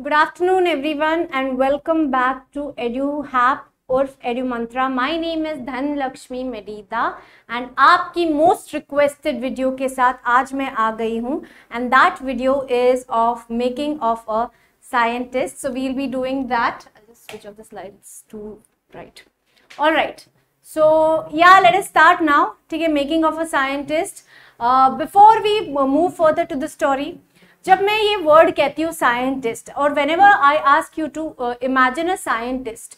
Good afternoon everyone and welcome back to Edu hap और Edu Mantra my name is Dhanalakshmi Medida and आपकी most requested video के साथ आज मैं आ गई हूँ and that video is of making of a scientist so we'll be doing that switch off slides to right all right so yeah let's start now ठीक है making of a scientist before we move further to the story जब मैं ये word कहती हूँ scientist और whenever I ask you to imagine a scientist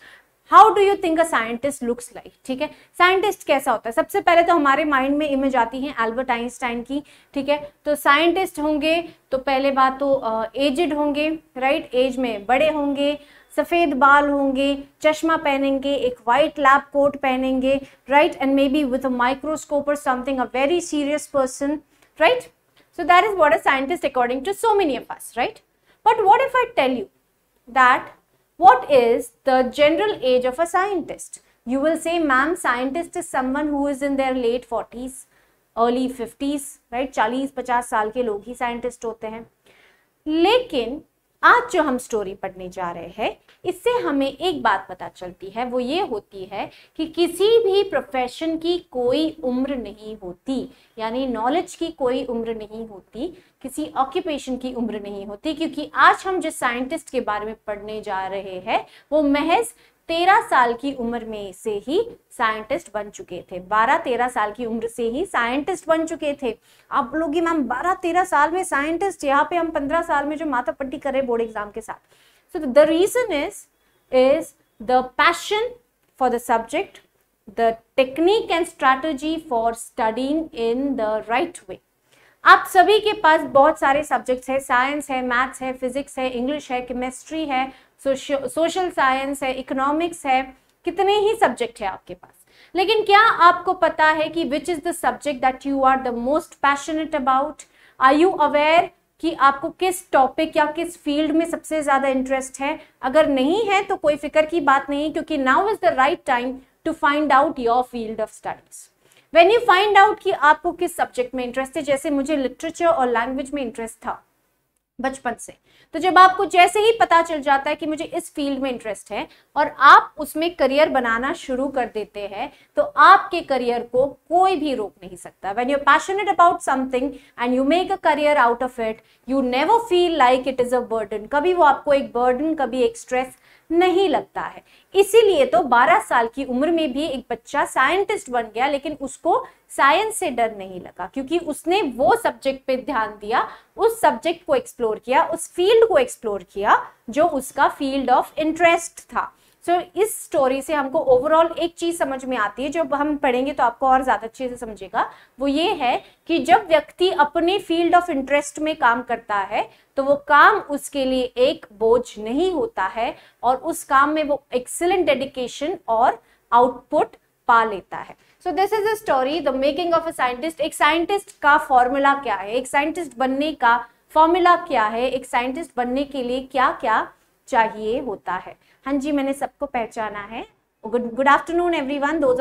how do you think a scientist looks like ठीक है साइंटिस्ट कैसा होता है सबसे पहले तो हमारे माइंड में इमेज आती है एल्बर्ट आइंस्टाइन की ठीक है तो साइंटिस्ट होंगे तो पहले बात तो एजड uh, होंगे राइट right? एज में बड़े होंगे सफ़ेद बाल होंगे चश्मा पहनेंगे एक वाइट लैब कोट पहनेंगे right and may be with a microscope और something a very serious person right so that is what a scientist according to so many of us right but what if I tell you that what is the general age of a scientist you will say ma'am scientist is someone who is in their late forties early fifties right चालीस पचास साल के लोग ही scientist होते हैं लेकिन आज जो हम स्टोरी पढ़ने जा रहे हैं इससे हमें एक बात पता चलती है वो ये होती है कि किसी भी प्रोफेशन की कोई उम्र नहीं होती यानी नॉलेज की कोई उम्र नहीं होती किसी ऑक्यूपेशन की उम्र नहीं होती क्योंकि आज हम जिस साइंटिस्ट के बारे में पढ़ने जा रहे हैं वो महज तेरह साल की उम्र में से ही साइंटिस्ट बन चुके थे बारह तेरह साल की उम्र से ही साइंटिस्ट बन चुके थे आप लोग मैम बारह तेरह साल में साइंटिस्ट यहाँ पे हम पंद्रह साल में जो माता पट्टी करे बोर्ड एग्जाम के साथ so the reason is is the passion for the subject the technique and strategy for studying in the right way आप सभी के पास बहुत सारे सब्जेक्ट्स है साइंस है मैथ्स है फिजिक्स है इंग्लिश है केमिस्ट्री है सोशल साइंस है इकोनॉमिक्स है कितने ही सब्जेक्ट है आपके पास लेकिन क्या आपको पता है कि which is the subject that you are the most passionate about are you aware कि आपको किस टॉपिक या किस फील्ड में सबसे ज़्यादा इंटरेस्ट है अगर नहीं है तो कोई फिक्र की बात नहीं क्योंकि now is the right time to find out your field of studies when you find out कि आपको किस सब्जेक्ट में इंटरेस्ट है जैसे मुझे लिटरेचर और लैंग्वेज में इंटरेस्ट था बचपन से तो जब आपको जैसे ही पता चल जाता है कि मुझे इस फील्ड में इंटरेस्ट है और आप उसमें करियर बनाना शुरू कर देते हैं तो आपके करियर को कोई भी रोक नहीं सकता when you're passionate about something and you make a career out of it you never feel like it is a burden कभी वो आपको एक बर्डन कभी एक स्ट्रेस नहीं लगता है इसीलिए तो 12 साल की उम्र में भी एक बच्चा साइंटिस्ट बन गया लेकिन उसको साइंस से डर नहीं लगा क्योंकि उसने वो सब्जेक्ट पे ध्यान दिया उस सब्जेक्ट को एक्सप्लोर किया उस फील्ड को एक्सप्लोर किया जो उसका फील्ड ऑफ इंटरेस्ट था तो इस स्टोरी से हमको ओवरऑल एक चीज समझ में आती है जब हम पढ़ेंगे तो आपको और ज्यादा अच्छे से समझेगा वो ये है कि जब व्यक्ति अपने फील्ड ऑफ इंटरेस्ट में काम करता है तो वो काम उसके लिए एक बोझ नहीं होता है और उस काम में वो एक्सिलेंट डेडिकेशन और आउटपुट पा लेता है so this is a story the making of a scientist एक साइंटिस्ट का फॉर्मूला क्या है एक साइंटिस्ट बनने का फॉर्मूला क्या है एक साइंटिस्ट बनने के लिए क्या क्या चाहिए होता है हाँ जी मैंने सबको पहचाना है good good afternoon everyone those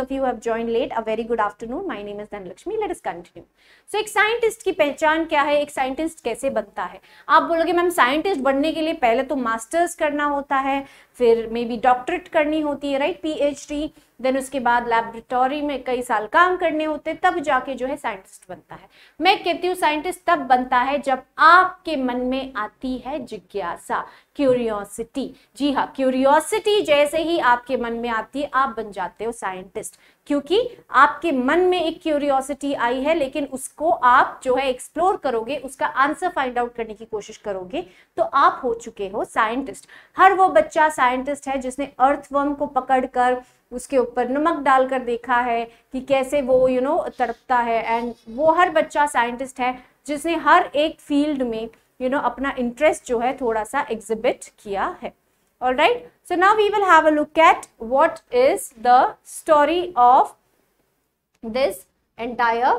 late a very good afternoon my name is Dhanalakshmi let's continue so एक साइंटिस्ट की पहचान क्या है एक साइंटिस्ट कैसे बनता है आप बोलोगे मैम साइंटिस्ट बनने के लिए पहले तो मास्टर्स करना होता है फिर मे बी डॉक्टरेट करनी होती है राइट पीएचडी देन उसके बाद लैबोरेटोरी में कई साल काम करने होते हैं तब जाके जो है साइंटिस्ट बनता है मैं कहती हूँ साइंटिस्ट तब बनता है जब आपके मन में आती है जिज्ञासा क्यूरियोसिटी जी हाँ क्यूरियोसिटी जैसे ही आपके मन में आती है आप बन जाते हो साइंटिस्ट क्योंकि आपके मन में एक क्यूरियोसिटी आई है लेकिन उसको आप जो है एक्सप्लोर करोगे उसका आंसर फाइंड आउट करने की कोशिश करोगे तो आप हो चुके हो साइंटिस्ट हर वो बच्चा साइंटिस्ट है जिसने अर्थवर्म को पकड़कर उसके ऊपर नमक डालकर देखा है कि कैसे वो यू you नो know, तड़पता है एंड वो हर बच्चा साइंटिस्ट है जिसने हर एक फील्ड में यू you नो know, अपना इंटरेस्ट जो है थोड़ा सा एग्जिबिट किया है all right so now we will have a look at what is the story of this entire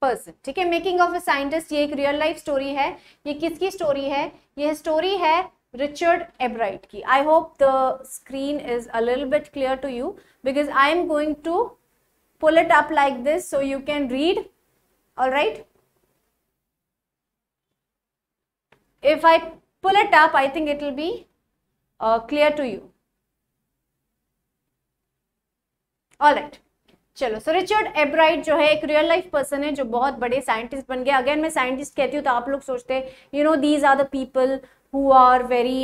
person okay making of a scientist ye ek real life story hai ye story hai ye story hai richard ebright i hope the screen is a little bit clear to you because i am going to pull it up like this so you can read all right if i pull it up i think it will be clear to you all right चलो so Richard एब्राइट जो है एक real life person है जो बहुत बड़े scientist बन गए अगेन मैं साइंटिस्ट कहती हूँ तो आप लोग सोचते हैं you know these are the people who are very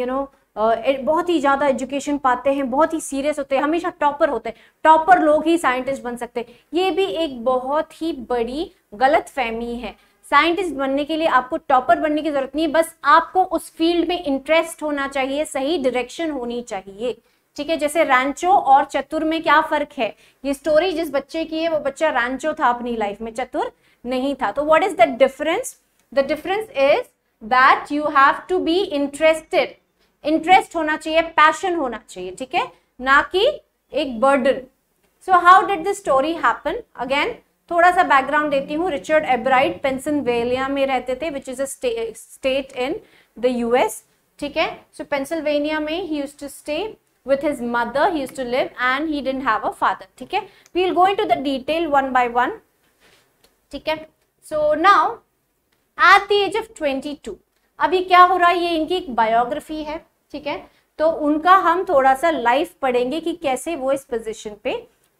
you know बहुत ही ज़्यादा एजुकेशन पाते हैं बहुत ही सीरियस होते हैं हमेशा टॉपर होते हैं टॉपर लोग ही साइंटिस्ट बन सकते हैं ये भी एक बहुत ही बड़ी गलत फहमी है साइंटिस्ट बनने के लिए आपको टॉपर बनने की जरूरत नहीं है बस आपको उस फील्ड में इंटरेस्ट होना चाहिए सही डायरेक्शन होनी चाहिए ठीक है जैसे रैंचो और चतुर में क्या फर्क है ये स्टोरी जिस बच्चे की है वो बच्चा रैंचो था अपनी लाइफ में चतुर नहीं था तो what is the difference the difference is that you have to be interested interest होना चाहिए पैशन होना चाहिए ठीक है ना कि एक burden so how did the story happen again थोड़ा सा बैकग्राउंड देती हूँ रिचर्ड एब्राइड पेंसिल्वेनिया में रहते थे which is a state in the US ठीक है सो पेंसिल्वेनिया में ही use to stay with his mother he use to live and he didn't have a father ठीक है we will go to the detail one by one ठीक है so now at the age of twenty two अभी क्या हो रहा है ये इनकी एक बायोग्राफी है ठीक है तो उनका हम थोड़ा सा लाइफ पढ़ेंगे कि कैसे वो इस पोजिशन पे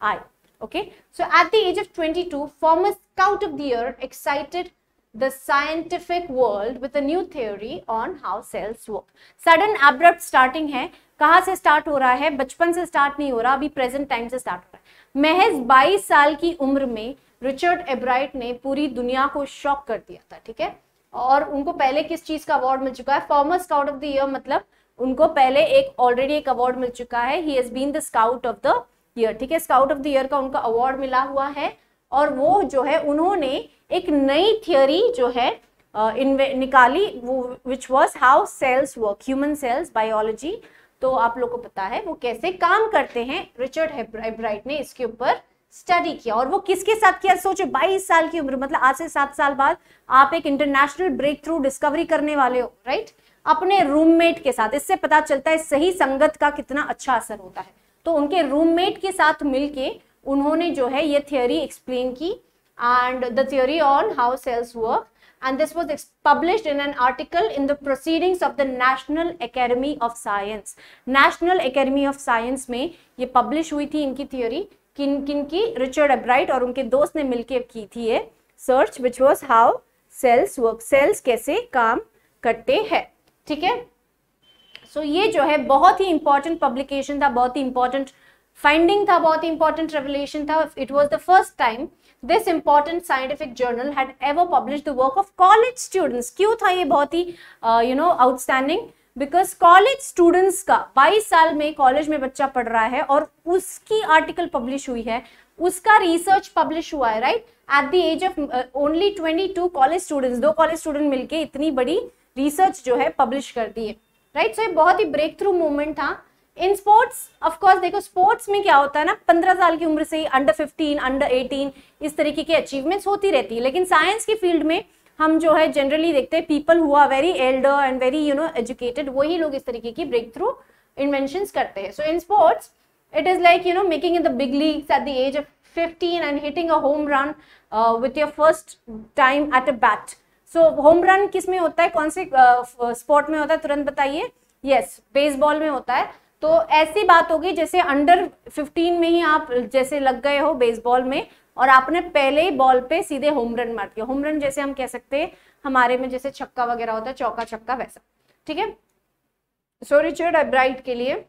आए Okay, so at the age of 22, former Scout of the Year excited the scientific world with a new theory on how cells work. Sudden abrupt starting है कहाँ से start हो रहा है बचपन से start नहीं हो रहा अभी present time से start हो रहा है महज 22 साल की उम्र में रिचर्ड एब्राइट ने पूरी दुनिया को शॉक कर दिया था ठीक है और उनको पहले किस चीज़ का अवार्ड मिल चुका है former scout of the year मतलब उनको पहले एक ऑलरेडी एक अवार्ड मिल चुका है he has been the scout of the year ठीक है स्काउट ऑफ द ईयर का उनका अवार्ड मिला हुआ है और वो जो है उन्होंने एक नई थियोरी जो है निकाली वो which was how cells work human cells biology तो आप लोग को पता है वो कैसे काम करते हैं रिचर्ड हेब्राइट ने इसके ऊपर स्टडी किया और वो किसके साथ किया सोचो 22 साल की उम्र मतलब आज से सात साल बाद आप एक इंटरनेशनल ब्रेक थ्रू डिस्कवरी करने वाले हो राइट अपने रूममेट के साथ इससे पता चलता है सही संगत का कितना अच्छा असर होता है तो उनके रूममेट के साथ मिलके उन्होंने जो है ये थियोरी एक्सप्लेन की and the theory on how cells work and this was published in an article in the proceedings of the national Academy of science national Academy of science में ये पब्लिश हुई थी इनकी थियोरी किन किन की Richard एब्राइट और उनके दोस्त ने मिलकर की थी ये search which was how cells work cells कैसे काम करते हैं ठीक है सो so, ये जो है बहुत ही इंपॉर्टेंट पब्लिकेशन था बहुत ही इंपॉर्टेंट फाइंडिंग था बहुत ही इंपॉर्टेंट रेवलेशन था it was the first time this important scientific journal had ever publish the work of college students क्यों था ये बहुत ही you know outstanding because college students का बाईस साल में कॉलेज में बच्चा पढ़ रहा है और उसकी आर्टिकल पब्लिश हुई है उसका रिसर्च पब्लिश हुआ है right at the age of only twenty two college students दो कॉलेज स्टूडेंट मिलकर इतनी बड़ी रिसर्च जो है पब्लिश कर दी है राइट सो ये बहुत ही ब्रेक थ्रू मूवमेंट था इन स्पोर्ट्स कोर्स देखो स्पोर्ट्स में क्या होता है ना पंद्रह साल की उम्र से ही अंडर फिफ्टीन अंडर एटीन इस तरीके की अचीवमेंट्स होती रहती है लेकिन साइंस की फील्ड में हम जो है जनरली देखते हैं पीपल हुआ very elder and very you know educated वही लोग इस तरीके की ब्रेक थ्रू इन्वेंशन करते हैं so in sports it is like you know making in the big leagues at the age of fifteen and hitting a home run with your first time at a bat so home run किस में होता है कौन से sport में होता है तुरंत बताइए यस बेसबॉल में होता है तो ऐसी बात होगी जैसे अंडर 15 में ही आप जैसे लग गए हो बेसबॉल में और आपने पहले ही बॉल पे सीधे होम रन मार दिया होम रन जैसे हम कह सकते हैं हमारे में जैसे छक्का वगैरह होता है चौका छक्का वैसा ठीक है सो रिचर्ड अब्राइट के लिए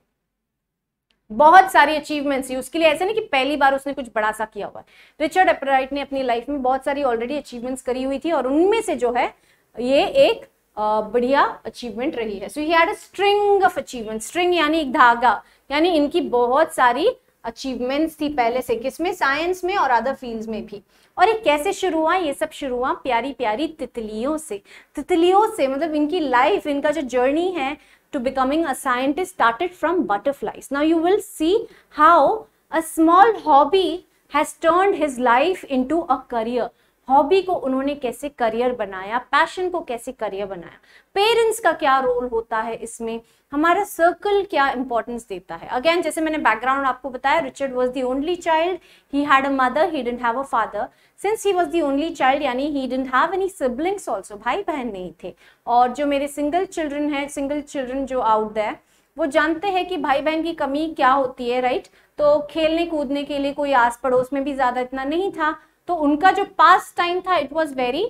बहुत सारी अचीवमेंट्स ही उसके लिए ऐसे नहीं कि पहली बार उसने कुछ बड़ा सा किया हुआ रिचर्ड अपराइट ने अपनी लाइफ में बहुत सारी ऑलरेडी अचीवमेंट्स करी हुई थी और उनमें से जो है ये एक बढ़िया अचीवमेंट रही है so he had a string of achievement string यानी एक धागा यानी इनकी बहुत सारी अचीवमेंट्स थी पहले से किसमें साइंस में और अदर फील्ड्स में भी और ये कैसे शुरू हुआ ये सब शुरू हुआ प्यारी प्यारी तितलियों से तितलियों से मतलब इनकी लाइफ इनका जो जर्नी है to becoming a scientist started from butterflies. Now you will see how a small hobby has turned his life into a career. Hobby को उन्होंने कैसे करियर बनाया पैशन को कैसे करियर बनाया पेरेंट्स का क्या रोल होता है इसमें हमारा सर्कल क्या इंपॉर्टेंस देता है अगेन जैसे मैंने बैकग्राउंड आपको बताया Richard was the only child he had a mother he didn't have a father since he was the only child यानी he didn't have any siblings also भाई बहन नहीं थे और जो मेरे सिंगल चिल्ड्रन है सिंगल चिल्ड्रन जो आउट द वो जानते हैं कि भाई बहन की कमी क्या होती है राइट तो खेलने कूदने के लिए कोई आस पड़ोस में भी ज़्यादा इतना नहीं था तो उनका जो पास टाइम था it was very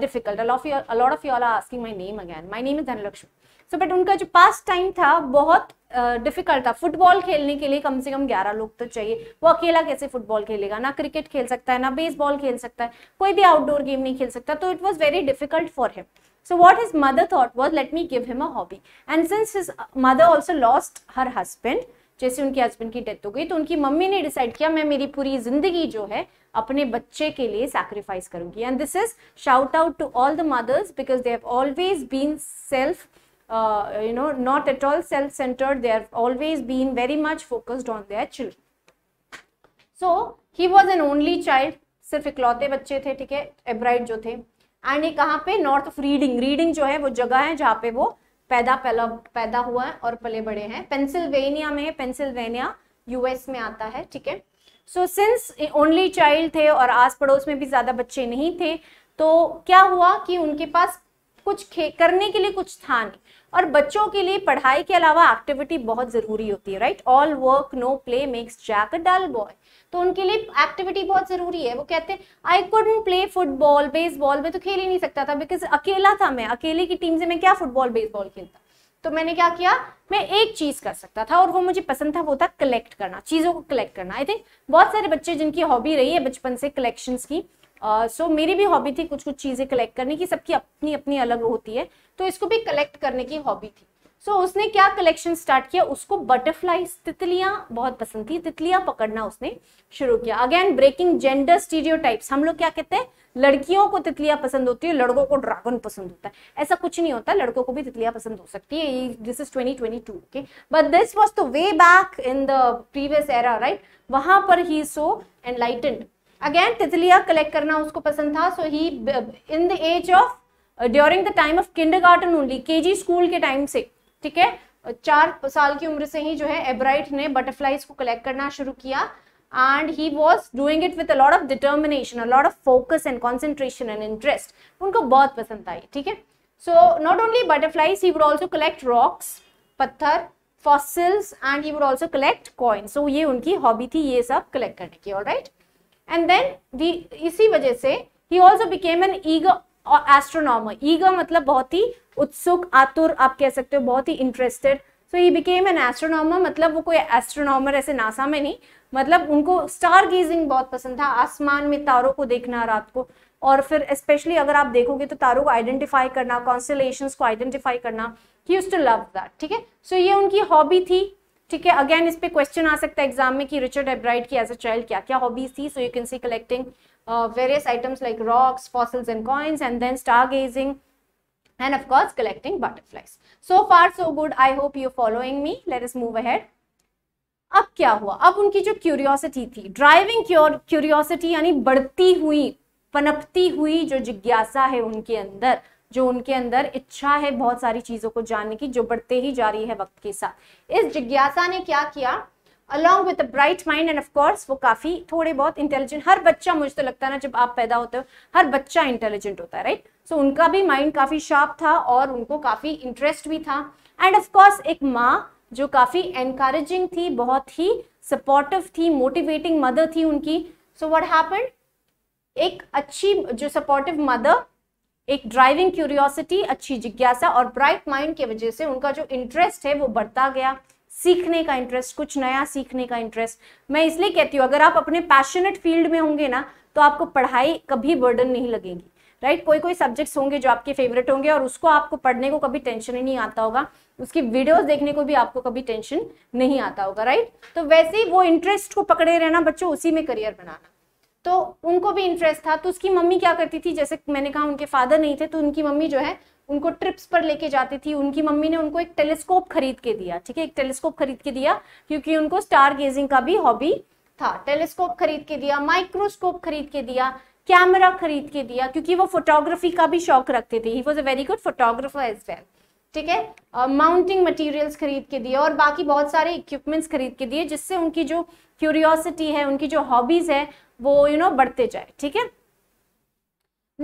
difficult a lot of you're are asking my name again my name is Dhanalakshmi so but उनका जो पास टाइम था बहुत डिफिकल्ट uh, था फुटबॉल खेलने के लिए कम से कम ग्यारह लोग तो चाहिए वो अकेला कैसे फुटबॉल खेलेगा ना क्रिकेट खेल सकता है ना बेसबॉल खेल सकता है कोई भी आउटडोर गेम नहीं खेल सकता तो it was very difficult for him so what is mother thought was let me give him a hobby and since his mother also lost her husband जैसे उनके हस्बैंड की डेथ हो गई तो उनकी मम्मी ने डिसाइड किया मैं मेरी पूरी जिंदगी जो है अपने बच्चे के लिए सैक्रिफाइस करूंगी and this is shout out to all the mothers because they have always been self you know not at all self centred they have always been very much focused on their children so he was an only child सिर्फ इकलौते बच्चे थे ठीक है एब्राइड जो थे and ये कहाँ पे नॉर्थ ऑफ रीडिंग रीडिंग जो है वो जगह है जहाँ पे वो पैदा पहला पैदा हुआ है और पले बड़े हैं पेंसिल्वेनिया में पेंसिल्वेनिया यूएस में आता है ठीक है सो सिंस ओनली चाइल्ड थे और आस पड़ोस में भी ज़्यादा बच्चे नहीं थे तो क्या हुआ कि उनके पास कुछ करने के लिए कुछ था नहीं और बच्चों के लिए पढ़ाई के अलावा एक्टिविटी बहुत ज़रूरी होती है right all work no play makes Jack a dull boy तो उनके लिए एक्टिविटी बहुत ज़रूरी है वो कहते हैं I could play football baseball में तो खेल ही नहीं सकता था बिकॉज अकेला था मैं अकेले की टीम से मैं क्या फुटबॉल बेसबॉल खेलता तो मैंने क्या किया मैं एक चीज कर सकता था और वो मुझे पसंद था वो था कलेक्ट करना चीज़ों को कलेक्ट करना आई थिंक बहुत सारे बच्चे जिनकी हॉबी रही है बचपन से कलेक्शंस की सो uh, so, मेरी भी हॉबी थी कुछ कुछ चीज़ें कलेक्ट करने की सबकी अपनी अपनी अलग होती है तो इसको भी कलेक्ट करने की हॉबी थी सो so, उसने क्या कलेक्शन स्टार्ट किया उसको बटरफ्लाई तितलियां बहुत पसंद थी तितलियां पकड़ना उसने शुरू किया अगेन ब्रेकिंग जेंडर स्टीरियोटाइप्स हम लोग क्या कहते हैं लड़कियों को तितलियां पसंद होती है लड़कों को ड्रैगन पसंद होता है ऐसा कुछ नहीं होता लड़कों को भी तितलियां पसंद हो सकती है this is 2022 okay but this was the way back in the previous era right वहां पर ही सो एनलाइटेंड अगेन तितलियां कलेक्ट करना उसको पसंद था so he in the age of during the time of kindergarten only के school के टाइम से ठीक है चार साल की उम्र से ही जो है एब्राइट ने बटरफ्लाईज को कलेक्ट करना शुरू किया and he was doing it with of determination lot of focus and concentration and interest उनको बहुत पसंद आई ठीक है so not only butterflies he would also collect rocks पत्थर fossils and he would also collect coin so ये उनकी hobby थी ये सब कलेक्ट करने की ऑल राइट एंड देन इसी वजह से he also became an eager और एस्ट्रोनॉमर ईगर मतलब बहुत ही उत्सुक आतुर आप कह सकते हो बहुत ही interested so he became an astronomer मतलब वो कोई एस्ट्रोनॉमर ऐसे नासा में नहीं मतलब उनको स्टार गेजिंग बहुत पसंद था आसमान में तारों को देखना रात को और फिर स्पेशली अगर आप देखोगे तो तारों को आइडेंटिफाई करना कॉन्स्टलेशन को आइडेंटिफाई करना he use to love that ठीक है सो ये उनकी हॉबी थी ठीक है अगेन इस पे क्वेश्चन आ सकता है एग्जाम में कि रिचर्ड एब्राइड की एज अ चाइल्ड क्या क्या हॉबीज थी so you can see collecting uh, various items like rocks, fossils and coins and then stargazing and of course collecting butterflies. So far so good. I hope you following me. Let us move ahead. अब क्या हुआ अब उनकी जो curiosity थी driving curiosity यानी बढ़ती हुई पनपती हुई जो जिज्ञासा है उनके अंदर जो उनके अंदर इच्छा है बहुत सारी चीज़ों को जानने की जो बढ़ते ही जा रही है वक्त के साथ इस जिज्ञासा ने क्या किया along with bright mind and of course वो काफ़ी थोड़े बहुत इंटेलिजेंट हर बच्चा मुझे तो लगता है ना जब आप पैदा होते हो हर बच्चा इंटेलिजेंट होता है राइट सो so, उनका भी माइंड काफ़ी शार्प था और उनको काफ़ी इंटरेस्ट भी था एंड ऑफकोर्स एक माँ जो काफ़ी एनकरेजिंग थी बहुत ही सपोर्टिव थी मोटिवेटिंग मदर थी उनकी सो वट हैपन एक अच्छी जो सपोर्टिव मदर एक ड्राइविंग क्यूरियोसिटी अच्छी जिज्ञासा और ब्राइट माइंड की वजह से उनका जो इंटरेस्ट है वो बढ़ता गया सीखने का इंटरेस्ट कुछ नया सीखने का इंटरेस्ट मैं इसलिए कहती हूँ अगर आप अपने पैशनेट फील्ड में होंगे ना तो आपको पढ़ाई कभी बर्डन नहीं लगेगी राइट right? कोई कोई सब्जेक्ट्स होंगे जो आपके फेवरेट होंगे और उसको आपको पढ़ने को कभी टेंशन ही नहीं आता होगा उसकी वीडियोस देखने को भी आपको कभी टेंशन नहीं आता होगा राइट right? तो वैसे ही वो इंटरेस्ट को पकड़े रहना बच्चों उसी में करियर बनाना तो उनको भी इंटरेस्ट था तो उसकी मम्मी क्या करती थी जैसे मैंने कहा उनके फादर नहीं थे तो उनकी मम्मी जो है उनको ट्रिप्स पर लेके जाती थी उनकी मम्मी ने उनको एक टेलीस्कोप खरीद के दिया ठीक है एक टेलीस्कोप खरीद के दिया क्योंकि उनको स्टार गेजिंग का भी हॉबी था टेलीस्कोप खरीद के दिया माइक्रोस्कोप खरीद के दिया कैमरा खरीद के दिया क्योंकि वो फोटोग्राफी का भी शौक रखते थे he was a very good photographer as well ठीक है माउंटिंग मटेरियल्स खरीद के दिए और बाकी बहुत सारे इक्विपमेंट्स खरीद के दिए जिससे उनकी जो क्यूरियोसिटी है उनकी जो हॉबीज है वो यू you नो know, बढ़ते जाए ठीक है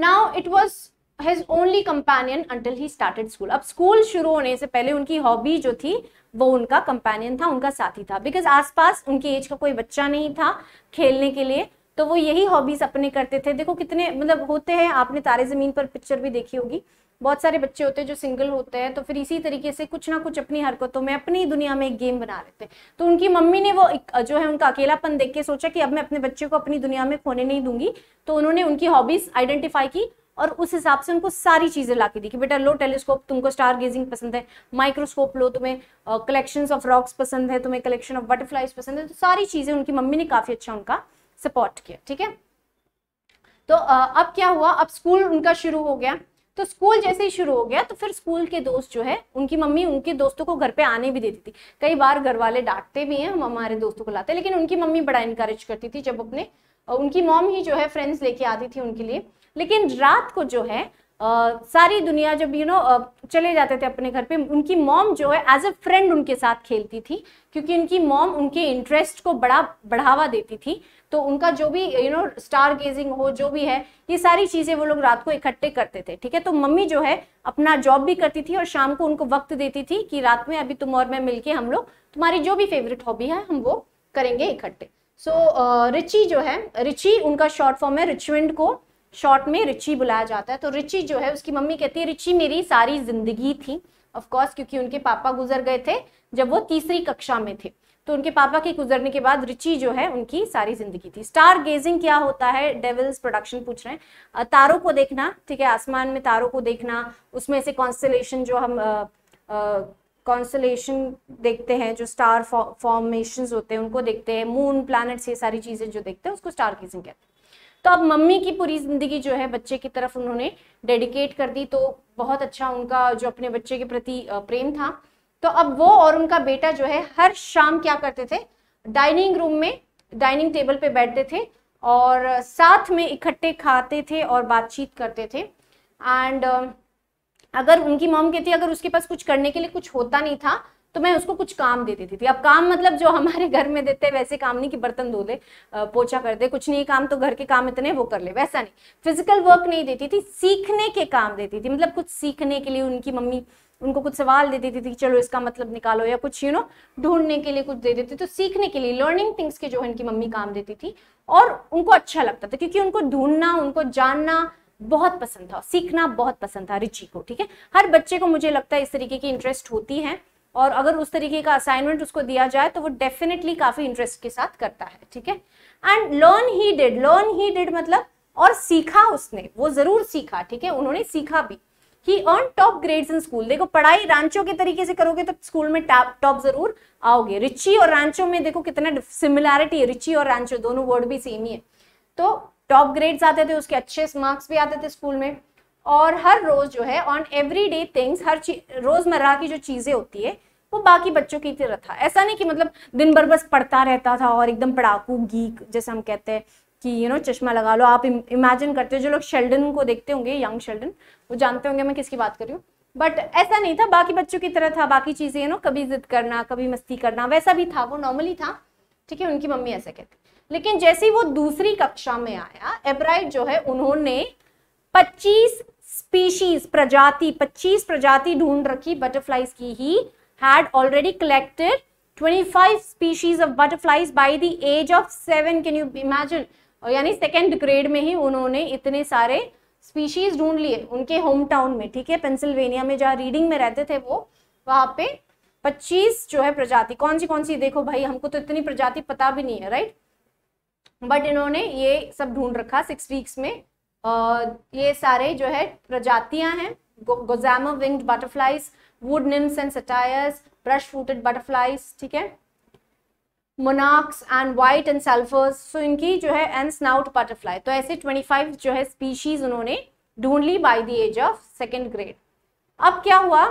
now it was his only companion until he started school अब स्कूल शुरू होने से पहले उनकी हॉबी जो थी वो उनका कंपेनियन था उनका साथी था बिकॉज आसपास उनकी एज का कोई बच्चा नहीं था खेलने के लिए तो वो यही हॉबीज अपने करते थे देखो कितने मतलब होते हैं आपने तारे ज़मीन पर पिक्चर भी देखी होगी बहुत सारे बच्चे होते हैं जो सिंगल होते हैं तो फिर इसी तरीके से कुछ ना कुछ अपनी हरकतों में अपनी दुनिया में एक गेम बना रहे थे तो उनकी मम्मी ने वो एक जो है उनका अकेलापन देख के सोचा कि अब मैं अपने बच्चे को अपनी दुनिया में खोने नहीं दूंगी तो उन्होंने उनकी हॉबीज आइडेंटिफाई की और उस हिसाब से उनको सारी चीज़ें ला के दी कि बेटा लो टेलीस्कोप तुमको स्टार गेजिंग पसंद है माइक्रोस्कोप लो तुम्हें कलेक्शन ऑफ रॉक्स पसंद है तुम्हें कलेक्शन ऑफ बटरफ्लाईज पसंद है तो सारी चीज़ें उनकी मम्मी ने काफ़ी अच्छा उनका सपोर्ट किया ठीक है तो uh, अब क्या हुआ अब स्कूल उनका शुरू हो गया तो स्कूल जैसे ही शुरू हो गया तो फिर स्कूल के दोस्त जो है उनकी मम्मी उनके दोस्तों को घर पे आने भी देती थी कई बार घर वाले डांटते भी हैं हम हमारे दोस्तों को लाते लेकिन उनकी मम्मी बड़ा इंकरेज करती थी जब अपने उनकी मॉम ही जो है फ्रेंड्स लेके आती थी उनके लिए लेकिन रात को जो है आ, सारी दुनिया जब यू नो चले जाते थे अपने घर पे उनकी मॉम जो है एज अ फ्रेंड उनके साथ खेलती थी क्योंकि उनकी मॉम उनके इंटरेस्ट को बड़ा बढ़ावा देती थी तो उनका जो भी यू नो स्टार गेजिंग हो जो भी है ये सारी चीज़ें वो लोग रात को इकट्ठे करते थे ठीक है तो मम्मी जो है अपना जॉब भी करती थी और शाम को उनको वक्त देती थी कि रात में अभी तुम और मैं मिलके हम लोग तुम्हारी जो भी फेवरेट हॉबी है हम वो करेंगे इकट्ठे सो so, uh, जो है रिचि उनका शॉर्ट फॉर्म है रिचविंड को शॉर्ट में रिची बुलाया जाता है तो रिचि जो है उसकी मम्मी कहती है रिचि मेरी सारी जिंदगी थी ऑफकोर्स क्योंकि उनके पापा गुजर गए थे जब वो तीसरी कक्षा में थे तो उनके पापा के गुजरने के बाद रिचि जो है उनकी सारी जिंदगी थी स्टार गेजिंग क्या होता है डेविल्स प्रोडक्शन पूछ रहे हैं तारों को देखना ठीक है आसमान में तारों को देखना उसमें से कॉन्स्टलेशन जो हम आ, आ, कॉन्सलेशन देखते हैं जो स्टार फॉर्मेशन होते हैं उनको देखते हैं मून प्लानट्स ये सारी चीज़ें जो देखते हैं उसको स्टार गेजिंग कहते हैं तो अब मम्मी की पूरी ज़िंदगी जो है बच्चे की तरफ उन्होंने डेडिकेट कर दी तो बहुत अच्छा उनका जो अपने बच्चे के प्रति प्रेम था तो अब वो और उनका बेटा जो है हर शाम क्या करते थे डाइनिंग रूम में डाइनिंग टेबल पे बैठते थे और साथ में इकट्ठे खाते थे और बातचीत करते थे एंड uh, अगर उनकी मॉम कहती अगर उसके पास कुछ करने के लिए कुछ होता नहीं था तो मैं उसको कुछ काम दे देती थी अब काम मतलब जो हमारे घर में देते हैं वैसे काम नहीं कि बर्तन धो दे पोछा कर दे कुछ नहीं काम तो घर के काम इतने वो कर ले वैसा नहीं फिजिकल वर्क नहीं देती थी सीखने के काम देती थी मतलब कुछ सीखने के लिए उनकी मम्मी उनको कुछ सवाल दे देती थी कि चलो इसका मतलब निकालो या कुछ यू नो ढूंढने के लिए कुछ दे देती तो सीखने के लिए लर्निंग थिंग्स के जो है इनकी मम्मी काम देती थी और उनको अच्छा लगता था क्योंकि उनको ढूंढना उनको जानना बहुत पसंद था सीखना बहुत पसंद था रिची को ठीक है हर बच्चे को मुझे लगता है इस तरीके की इंटरेस्ट होती है और अगर उस तरीके का असाइनमेंट उसको दिया जाए तो वो डेफिनेटली काफी इंटरेस्ट के साथ करता है ठीक है and learn he did learn he did मतलब और सीखा उसने वो जरूर सीखा ठीक है उन्होंने सीखा भी he on top grades in school देखो पढ़ाई रांचो के तरीके से करोगे तो स्कूल में टॉप टॉप जरूर आओगे रिची और रांचो में देखो कितना सिमिलैरिटी है रिची और रांचो दोनों वर्ड भी सेम ही है तो टॉप ग्रेड्स आते थे उसके अच्छे मार्क्स भी आते थे स्कूल में और हर रोज़ जो है ऑन एवरी डे थिंग्स हर रोज़मर्रा की जो चीज़ें होती है वो बाकी बच्चों की तरह था ऐसा नहीं कि मतलब दिन भर बस पढ़ता रहता था और एकदम पढ़ाकू गीक जैसे हम कहते हैं कि यू नो चश्मा लगा लो आप इमेजिन करते हो जो लोग शेल्डन को देखते होंगे यंग शेल्डन वो जानते होंगे मैं किसकी बात कर रही हूँ बट ऐसा नहीं था बाकी बच्चों की तरह था बाकी चीज़ें यू नो कभी जिद करना कभी मस्ती करना वैसा भी था वो नॉर्मली था ठीक है उनकी मम्मी ऐसा कहती लेकिन जैसे ही वो दूसरी कक्षा में आया एब्राइट जो है उन्होंने 25 स्पीशीज प्रजाति 25 प्रजाति ढूंढ रखी बटरफ्लाइज की he had already collected 25 species of butterflies by the age of seven can you imagine यानी सेकेंड ग्रेड में ही उन्होंने इतने सारे स्पीशीज ढूंढ लिए उनके होम टाउन में ठीक है पेंसिल्वेनिया में जहाँ रीडिंग में रहते थे वो वहाँ पे 25 जो है प्रजाति कौन सी कौन सी देखो भाई हमको तो इतनी प्रजाति पता भी नहीं है राइट बट इन्होंने ये सब ढूंढ रखा सिक्स वीक्स में आ, ये सारे जो है प्रजातियां हैं gossamer winged butterflies wood nymphs and satyrs brush footed butterflies ठीक है monarchs and white and sulphurs so इनकी जो है एंड स्नाउट बटरफ्लाई तो ऐसे 25 जो है स्पीशीज उन्होंने ढूंढ ली by the age of second grade अब क्या हुआ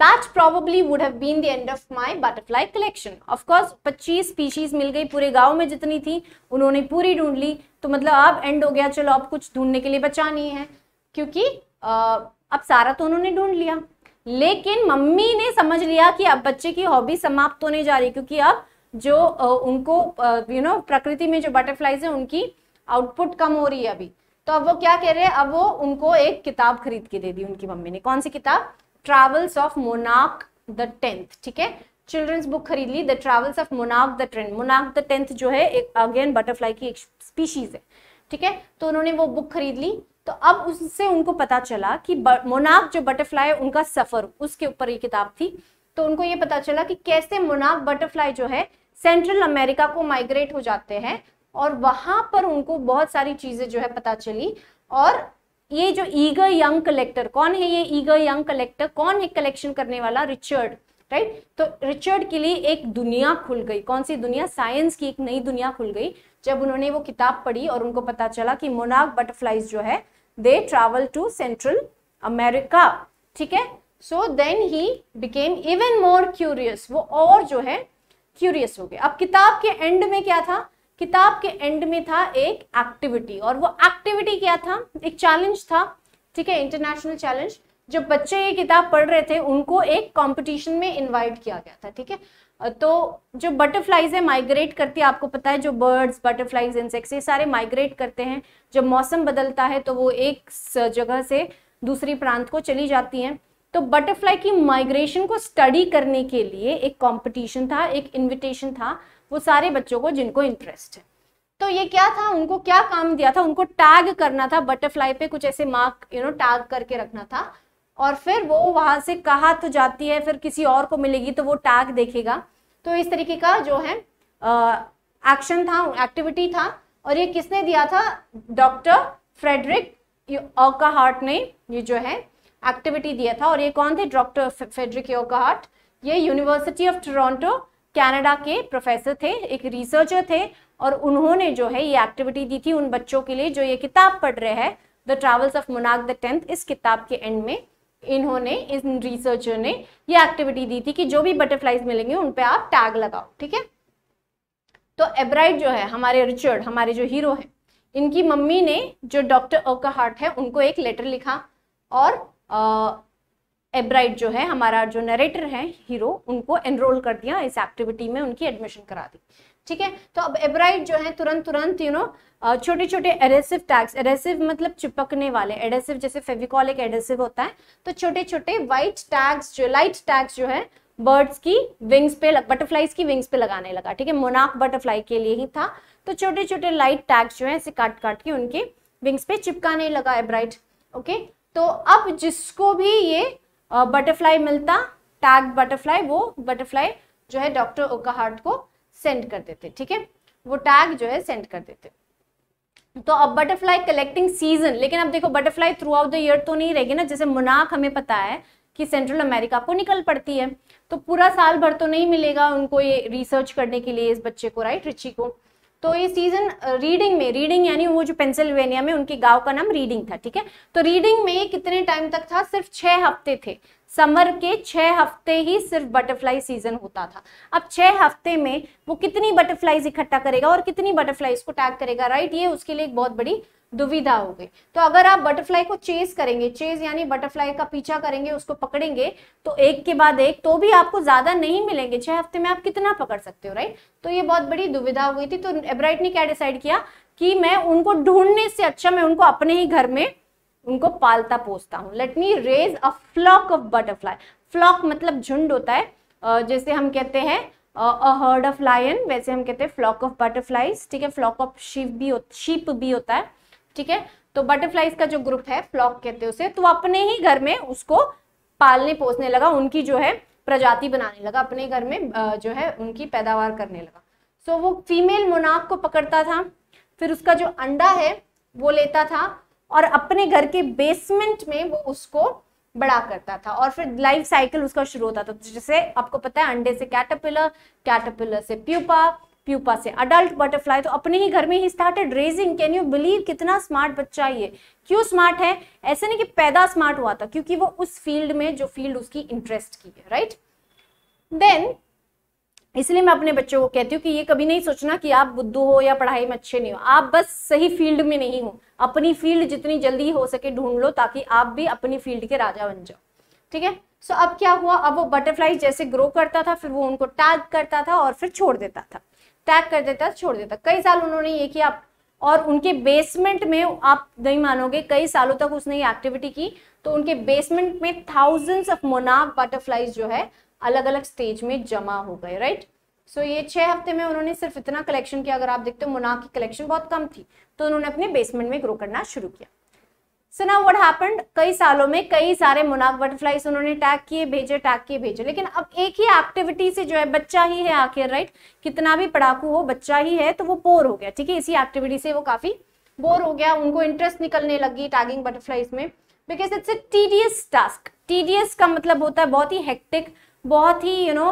that probably would have been the end of my butterfly collection. Of course, 25 species मिल गई पूरे गांव में जितनी थी उन्होंने पूरी ढूंढ ली तो मतलब अब एंड हो गया चलो अब कुछ ढूंढने के लिए बचा नहीं है क्योंकि आ, अब सारा तो उन्होंने ढूंढ लिया लेकिन मम्मी ने समझ लिया कि अब बच्चे की हॉबी समाप्त होने जा रही क्योंकि अब जो आ, उनको यू नो प्रकृति में जो बटरफ्लाइज है उनकी आउटपुट कम हो रही है अभी तो अब वो क्या कह रहे हैं अब वो उनको एक किताब खरीद के दे दी उनकी मम्मी ने कौन सी किताब ट्रेवल्स ऑफ मोनाक द टेंथ ठीक है चिल्ड्रंस बुक खरीद ली द ट्रेवल्स ऑफ मोनाक द टेंथ मोनाक द टेंथ जो है एक अगेन बटरफ्लाई की एक स्पीशीज है ठीक है तो उन्होंने वो बुक खरीद ली तो अब उससे उनको पता चला कि मोनाक जो बटरफ्लाई है उनका सफ़र उसके ऊपर ये किताब थी तो उनको ये पता चला कि कैसे मोनाक बटरफ्लाई जो है सेंट्रल अमेरिका को माइग्रेट हो जाते हैं और वहां पर उनको बहुत सारी चीज़ें जो है पता चली और ये जो ईगर यंग कलेक्टर कौन है ये ईगर यंग कलेक्टर कौन है कलेक्शन करने वाला रिचर्ड राइट right? तो रिचर्ड के लिए एक दुनिया खुल गई कौन सी दुनिया साइंस की एक नई दुनिया खुल गई जब उन्होंने वो किताब पढ़ी और उनको पता चला कि मोनाक बटरफ्लाइज जो है they travel to central America ठीक है so then he became even more curious वो और जो है क्यूरियस हो गए अब किताब के एंड में क्या था किताब के एंड में था एक एक्टिविटी और वो एक्टिविटी क्या था एक चैलेंज था ठीक है इंटरनेशनल चैलेंज जब बच्चे ये किताब पढ़ रहे थे उनको एक कंपटीशन में इनवाइट किया गया था ठीक है तो जो बटरफ्लाइज है माइग्रेट करती है आपको पता है जो बर्ड्स बटरफ्लाइज इंसेक्ट्स ये सारे माइग्रेट करते हैं जब मौसम बदलता है तो वो एक जगह से दूसरी प्रांत को चली जाती हैं तो बटरफ्लाई की माइग्रेशन को स्टडी करने के लिए एक कॉम्पिटिशन था एक इन्विटेशन था वो सारे बच्चों को जिनको इंटरेस्ट है तो ये क्या था उनको क्या काम दिया था उनको टैग करना था बटरफ्लाई पे कुछ ऐसे मार्क यू नो टैग करके रखना था और फिर वो वहां से कहा तो जाती है फिर किसी और को मिलेगी तो वो टैग देखेगा तो इस तरीके का जो है एक्शन था एक्टिविटी था और ये किसने दिया था डॉक्टर फ्रेडरिक हार्ट ने ये जो है एक्टिविटी दिया था और ये कौन थे डॉक्टर फ्रेडरिक हार्ट ये यूनिवर्सिटी ऑफ टोरंटो कनाडा के प्रोफेसर थे एक रिसर्चर थे और उन्होंने जो है ये एक्टिविटी दी थी उन बच्चों के लिए जो ये किताब पढ़ रहे हैं द ट्रेवल्स ऑफ मुनाक द टेंथ इस किताब के एंड में इन्होंने इन रिसर्चर ने ये एक्टिविटी दी थी कि जो भी बटरफ्लाइज मिलेंगे उन पर आप टैग लगाओ ठीक है तो एब्राइट जो है हमारे रिचर्ड हमारे जो हीरो हैं इनकी मम्मी ने जो डॉक्टर ओका हार्ट है उनको एक लेटर लिखा और एब्राइट जो है हमारा जो नरेटर है हीरो उनको एनरोल कर दिया इस एक्टिविटी में उनकी एडमिशन करा दी ठीक है तो अब एब्राइट जो है तुरंत तुरंत यू नो छोटे छोटे एडेसिव टैग्स एडेसिव मतलब चिपकने वाले एडेसिव जैसे फेविकॉल एक एडेसिव होता है तो छोटे छोटे व्हाइट टैग्स जो लाइट टैग्स जो है बर्ड्स की विंग्स पे बटरफ्लाइज की विंग्स पे लगाने लगा ठीक है मोनाक बटरफ्लाई के लिए ही था तो छोटे छोटे लाइट टैग्स जो है इसे काट काट के उनके विंग्स पे चिपकाने लगा एब्राइट ओके तो अब जिसको भी ये बटरफ्लाई मिलता टैग बटरफ्लाई वो बटरफ्लाई जो है डॉक्टर ओकाहार्ट को सेंड कर देते ठीक है वो टैग जो है सेंड कर देते तो अब बटरफ्लाई कलेक्टिंग सीजन लेकिन अब देखो butterfly throughout the year तो नहीं रहेगी ना जैसे मुनाक हमें पता है कि सेंट्रल अमेरिका को निकल पड़ती है तो पूरा साल भर तो नहीं मिलेगा उनको ये रिसर्च करने के लिए इस बच्चे को राइट रिची को तो ये सीजन रीडिंग में रीडिंग यानी वो जो पेंसिल्वेनिया में उनके गांव का नाम रीडिंग था ठीक है तो रीडिंग में कितने टाइम तक था सिर्फ छह हफ्ते थे समर के छह हफ्ते ही सिर्फ बटरफ्लाई सीजन होता था अब छह हफ्ते में वो कितनी बटरफ्लाईज इकट्ठा करेगा और कितनी बटरफ्लाईज को टैग करेगा राइट ये उसके लिए एक बहुत बड़ी दुविधा हो गई तो अगर आप बटरफ्लाई को चेज करेंगे चेज यानी बटरफ्लाई का पीछा करेंगे उसको पकड़ेंगे तो एक के बाद एक तो भी आपको ज्यादा नहीं मिलेंगे छह हफ्ते में आप कितना पकड़ सकते हो राइट तो ये बहुत बड़ी दुविधा हो गई थी तो एब्राइट ने क्या डिसाइड किया कि मैं उनको ढूंढने से अच्छा मैं उनको अपने ही घर में उनको पालता पोसता हूँ let me raise a flock of butterfly flock मतलब झुंड होता है जैसे हम कहते हैं अ हर्ड ऑफ लायन वैसे हम कहते हैं फ्लॉक ऑफ बटरफ्लाईज ठीक है फ्लॉक ऑफ शिप भी शीप भी होता है ठीक है तो बटरफ्लाईज का जो ग्रुप है फ्लॉक कहते हैं उसे तो अपने ही घर में उसको पालने पोसने लगा उनकी जो है प्रजाति बनाने लगा अपने घर में जो है उनकी पैदावार करने लगा सो वो फीमेल मोनाक को पकड़ता था फिर उसका जो अंडा है वो लेता था और अपने घर के बेसमेंट में वो उसको बड़ा करता था और फिर लाइफ साइकिल उसका शुरू होता था तो जैसे आपको पता है अंडे से कैटरपिलर कैटरपिलर से प्यूपा प्यूपा से अडल्ट बटरफ्लाई तो अपने ही घर में ही started raising can you believe कितना स्मार्ट बच्चा ये क्यों स्मार्ट है ऐसे नहीं कि पैदा स्मार्ट हुआ था क्योंकि वो उस फील्ड में जो फील्ड उसकी इंटरेस्ट की है राइट देन इसलिए मैं अपने बच्चों को कहती हूँ कि ये कभी नहीं सोचना कि आप बुद्धू हो या पढ़ाई में अच्छे नहीं हो आप बस सही फील्ड में नहीं हो अपनी फील्ड जितनी जल्दी हो सके ढूंढ लो ताकि आप भी अपनी फील्ड के राजा बन जाओ ठीक है सो अब क्या हुआ अब वो बटरफ्लाई जैसे ग्रो करता था फिर वो उनको टैग करता था और फिर छोड़ देता था टैग कर देता छोड़ देता कई साल उन्होंने ये किया और उनके बेसमेंट में आप नहीं मानोगे कई सालों तक उसने ये एक्टिविटी की तो उनके बेसमेंट में थाउजेंड्स ऑफ मोनाक बटरफ्लाइज जो है अलग अलग स्टेज में जमा हो गए राइट सो ये छह हफ्ते में उन्होंने सिर्फ इतना कलेक्शन किया अगर आप देखते हो मोनाक की कलेक्शन बहुत कम थी तो उन्होंने अपने बेसमेंट में ग्रो करना शुरू किया सो नाउ व्हाट हैपेंड कई सालों में कई सारे मुनाक बटरफ्लाईज उन्होंने टैग किए भेजे टैग किए भेजे लेकिन अब एक ही एक्टिविटी से जो है बच्चा ही है आखिर राइट कितना भी पड़ाकू हो बच्चा ही है तो वो बोर हो गया ठीक है इसी एक्टिविटी से वो काफी बोर हो गया उनको इंटरेस्ट निकलने लगी टैगिंग बटरफ्लाईज में because it's a tedious task tedious का मतलब होता है बहुत ही हेक्टिक बहुत ही यू नो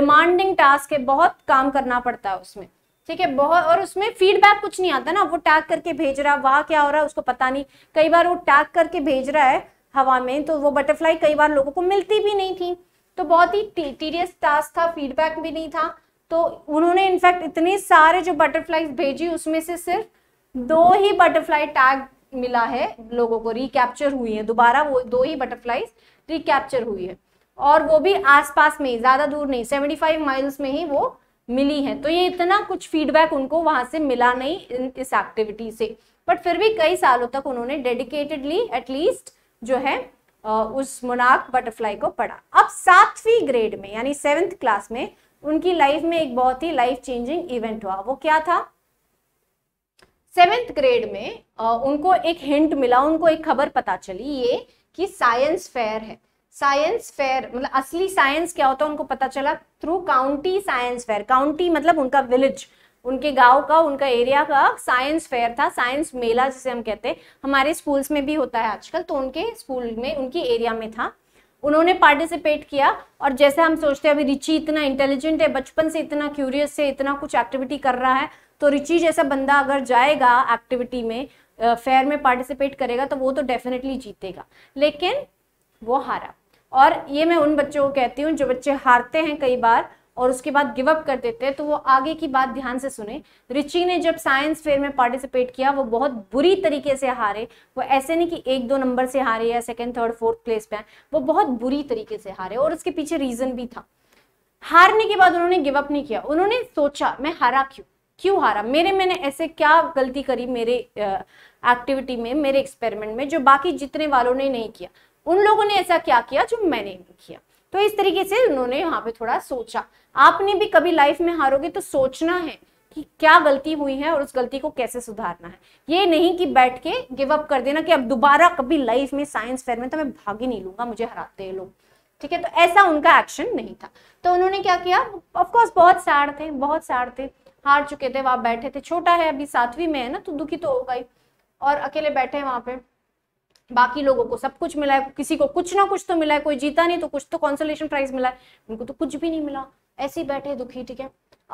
डिमांडिंग टास्क है बहुत काम करना पड़ता है उसमें ठीक है बहुत और उसमें फीडबैक कुछ नहीं आता ना वो टैग करके भेज रहा है वाह क्या हो रहा है उसको पता नहीं कई बार वो टैग करके भेज रहा है हवा में तो वो बटरफ्लाई कई बार लोगों को मिलती भी नहीं थी तो बहुत ही टीरियस टास्क था फीडबैक भी नहीं था तो उन्होंने इनफैक्ट इतने सारे जो बटरफ्लाई भेजी उसमें से सिर्फ दो ही बटरफ्लाई टैग मिला है लोगों को रिकैप्चर हुई है दोबारा वो दो ही बटरफ्लाई रिकैप्चर हुई है और वो भी आसपास में ज़्यादा दूर नहीं 75 माइल्स में ही वो मिली हैं तो ये इतना कुछ फीडबैक उनको वहाँ से मिला नहीं इस एक्टिविटी से बट फिर भी कई सालों तक उन्होंने डेडिकेटेडली एटलीस्ट जो है उस मुनाक बटरफ्लाई को पढ़ा अब सातवीं ग्रेड में यानी सेवेंथ क्लास में उनकी लाइफ में एक बहुत ही लाइफ चेंजिंग इवेंट हुआ वो क्या था सेवेंथ ग्रेड में उनको एक हिंट मिला उनको एक खबर पता चली ये कि साइंस फेयर है साइंस फेयर मतलब असली साइंस क्या होता है उनको पता चला through county science fair county मतलब उनका विलेज उनके गांव का उनका एरिया का साइंस फेयर था साइंस मेला जिसे हम कहते हैं हमारे स्कूल्स में भी होता है आजकल तो उनके स्कूल में उनकी एरिया में था उन्होंने पार्टिसिपेट किया और जैसे हम सोचते हैं अभी रिची इतना इंटेलिजेंट है बचपन से इतना क्यूरियस है इतना कुछ एक्टिविटी कर रहा है तो रिची जैसा बंदा अगर जाएगा एक्टिविटी में फेयर में पार्टिसिपेट करेगा तो वो तो डेफिनेटली जीतेगा लेकिन वो हारा और ये मैं उन बच्चों को कहती हूँ जो बच्चे हारते हैं कई बार और उसके बाद गिव अप कर देते हैं तो वो आगे की बात ध्यान से सुने रिचि ने जब साइंस फेयर में पार्टिसिपेट किया वो बहुत बुरी तरीके से हारे वो ऐसे नहीं कि एक दो नंबर से हारे या सेकेंड थर्ड फोर्थ प्लेस पे आए वो बहुत बुरी तरीके से हारे और उसके पीछे रीज़न भी था हारने के बाद उन्होंने गिव अप नहीं किया उन्होंने सोचा मैं हारा क्यों क्यों हारा मेरे मैंने ऐसे क्या गलती करी मेरे एक्टिविटी में मेरे एक्सपेरिमेंट में जो बाकी जितने वालों ने नहीं किया उन लोगों ने ऐसा क्या किया जो मैंने किया तो इस तरीके से उन्होंने यहाँ पे थोड़ा सोचा आपने भी कभी लाइफ में हारोगे तो सोचना है कि क्या गलती हुई है और उस गलती को कैसे सुधारना है ये नहीं कि बैठ के गिव अप कर देना कि अब दोबारा कभी लाइफ में साइंस फेयर में तो मैं भाग ही नहीं लूंगा मुझे हराते हैं लोग ठीक है तो ऐसा उनका एक्शन नहीं था तो उन्होंने क्या किया ऑफकोर्स बहुत सैड थे बहुत सैड थे हार चुके थे वहां बैठे थे छोटा है अभी सातवीं में है ना तो दुखी तो होगा ही और अकेले बैठे हैं वहां पे बाकी लोगों को सब कुछ मिला है किसी को कुछ ना कुछ तो मिला है कोई जीता नहीं तो कुछ तो कॉन्सोलेशन प्राइज मिला है उनको तो कुछ भी नहीं मिला ऐसे ही बैठे दुखी ठीक है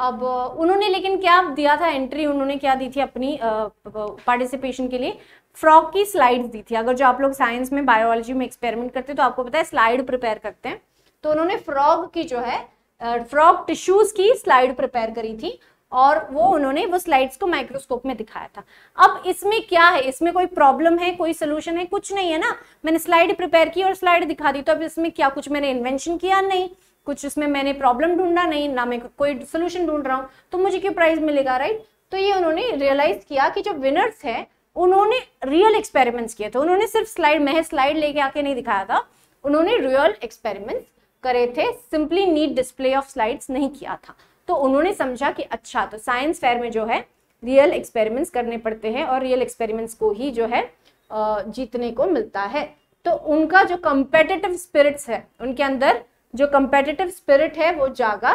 अब उन्होंने लेकिन क्या दिया था एंट्री उन्होंने क्या दी थी अपनी पार्टिसिपेशन के लिए फ्रॉक की स्लाइड्स दी थी अगर जो आप लोग साइंस में बायोलॉजी में एक्सपेरिमेंट करते हैं तो आपको पता है स्लाइड प्रिपेयर करते हैं तो उन्होंने फ्रॉग की जो है फ्रॉग टिश्यूज की स्लाइड प्रिपेयर करी थी और वो उन्होंने वो स्लाइड्स को माइक्रोस्कोप में दिखाया था अब इसमें क्या है इसमें कोई प्रॉब्लम है कोई सोल्यूशन है कुछ नहीं है ना मैंने स्लाइड प्रिपेयर की और स्लाइड दिखा दी तो अब इसमें क्या कुछ मैंने इन्वेंशन किया नहीं कुछ इसमें मैंने प्रॉब्लम ढूंढा नहीं ना मैं कोई सोल्यूशन ढूंढ रहा हूँ तो मुझे क्यों प्राइज मिलेगा राइट तो ये उन्होंने रियलाइज किया कि जो विनर्स है उन्होंने रियल एक्सपेरिमेंट्स किए थे उन्होंने सिर्फ स्लाइड मह स्लाइड लेके आके नहीं दिखाया था उन्होंने रियल एक्सपेरिमेंट्स करे थे simply neat display of slides नहीं किया था तो उन्होंने समझा कि अच्छा तो साइंस फेयर में जो है रियल एक्सपेरिमेंट्स करने पड़ते हैं और रियल एक्सपेरिमेंट्स को ही जो है जीतने को मिलता है तो उनका जो कंपेटिटिव स्पिरिट्स है उनके अंदर जो कंपेटिटिव स्पिरिट है वो जागा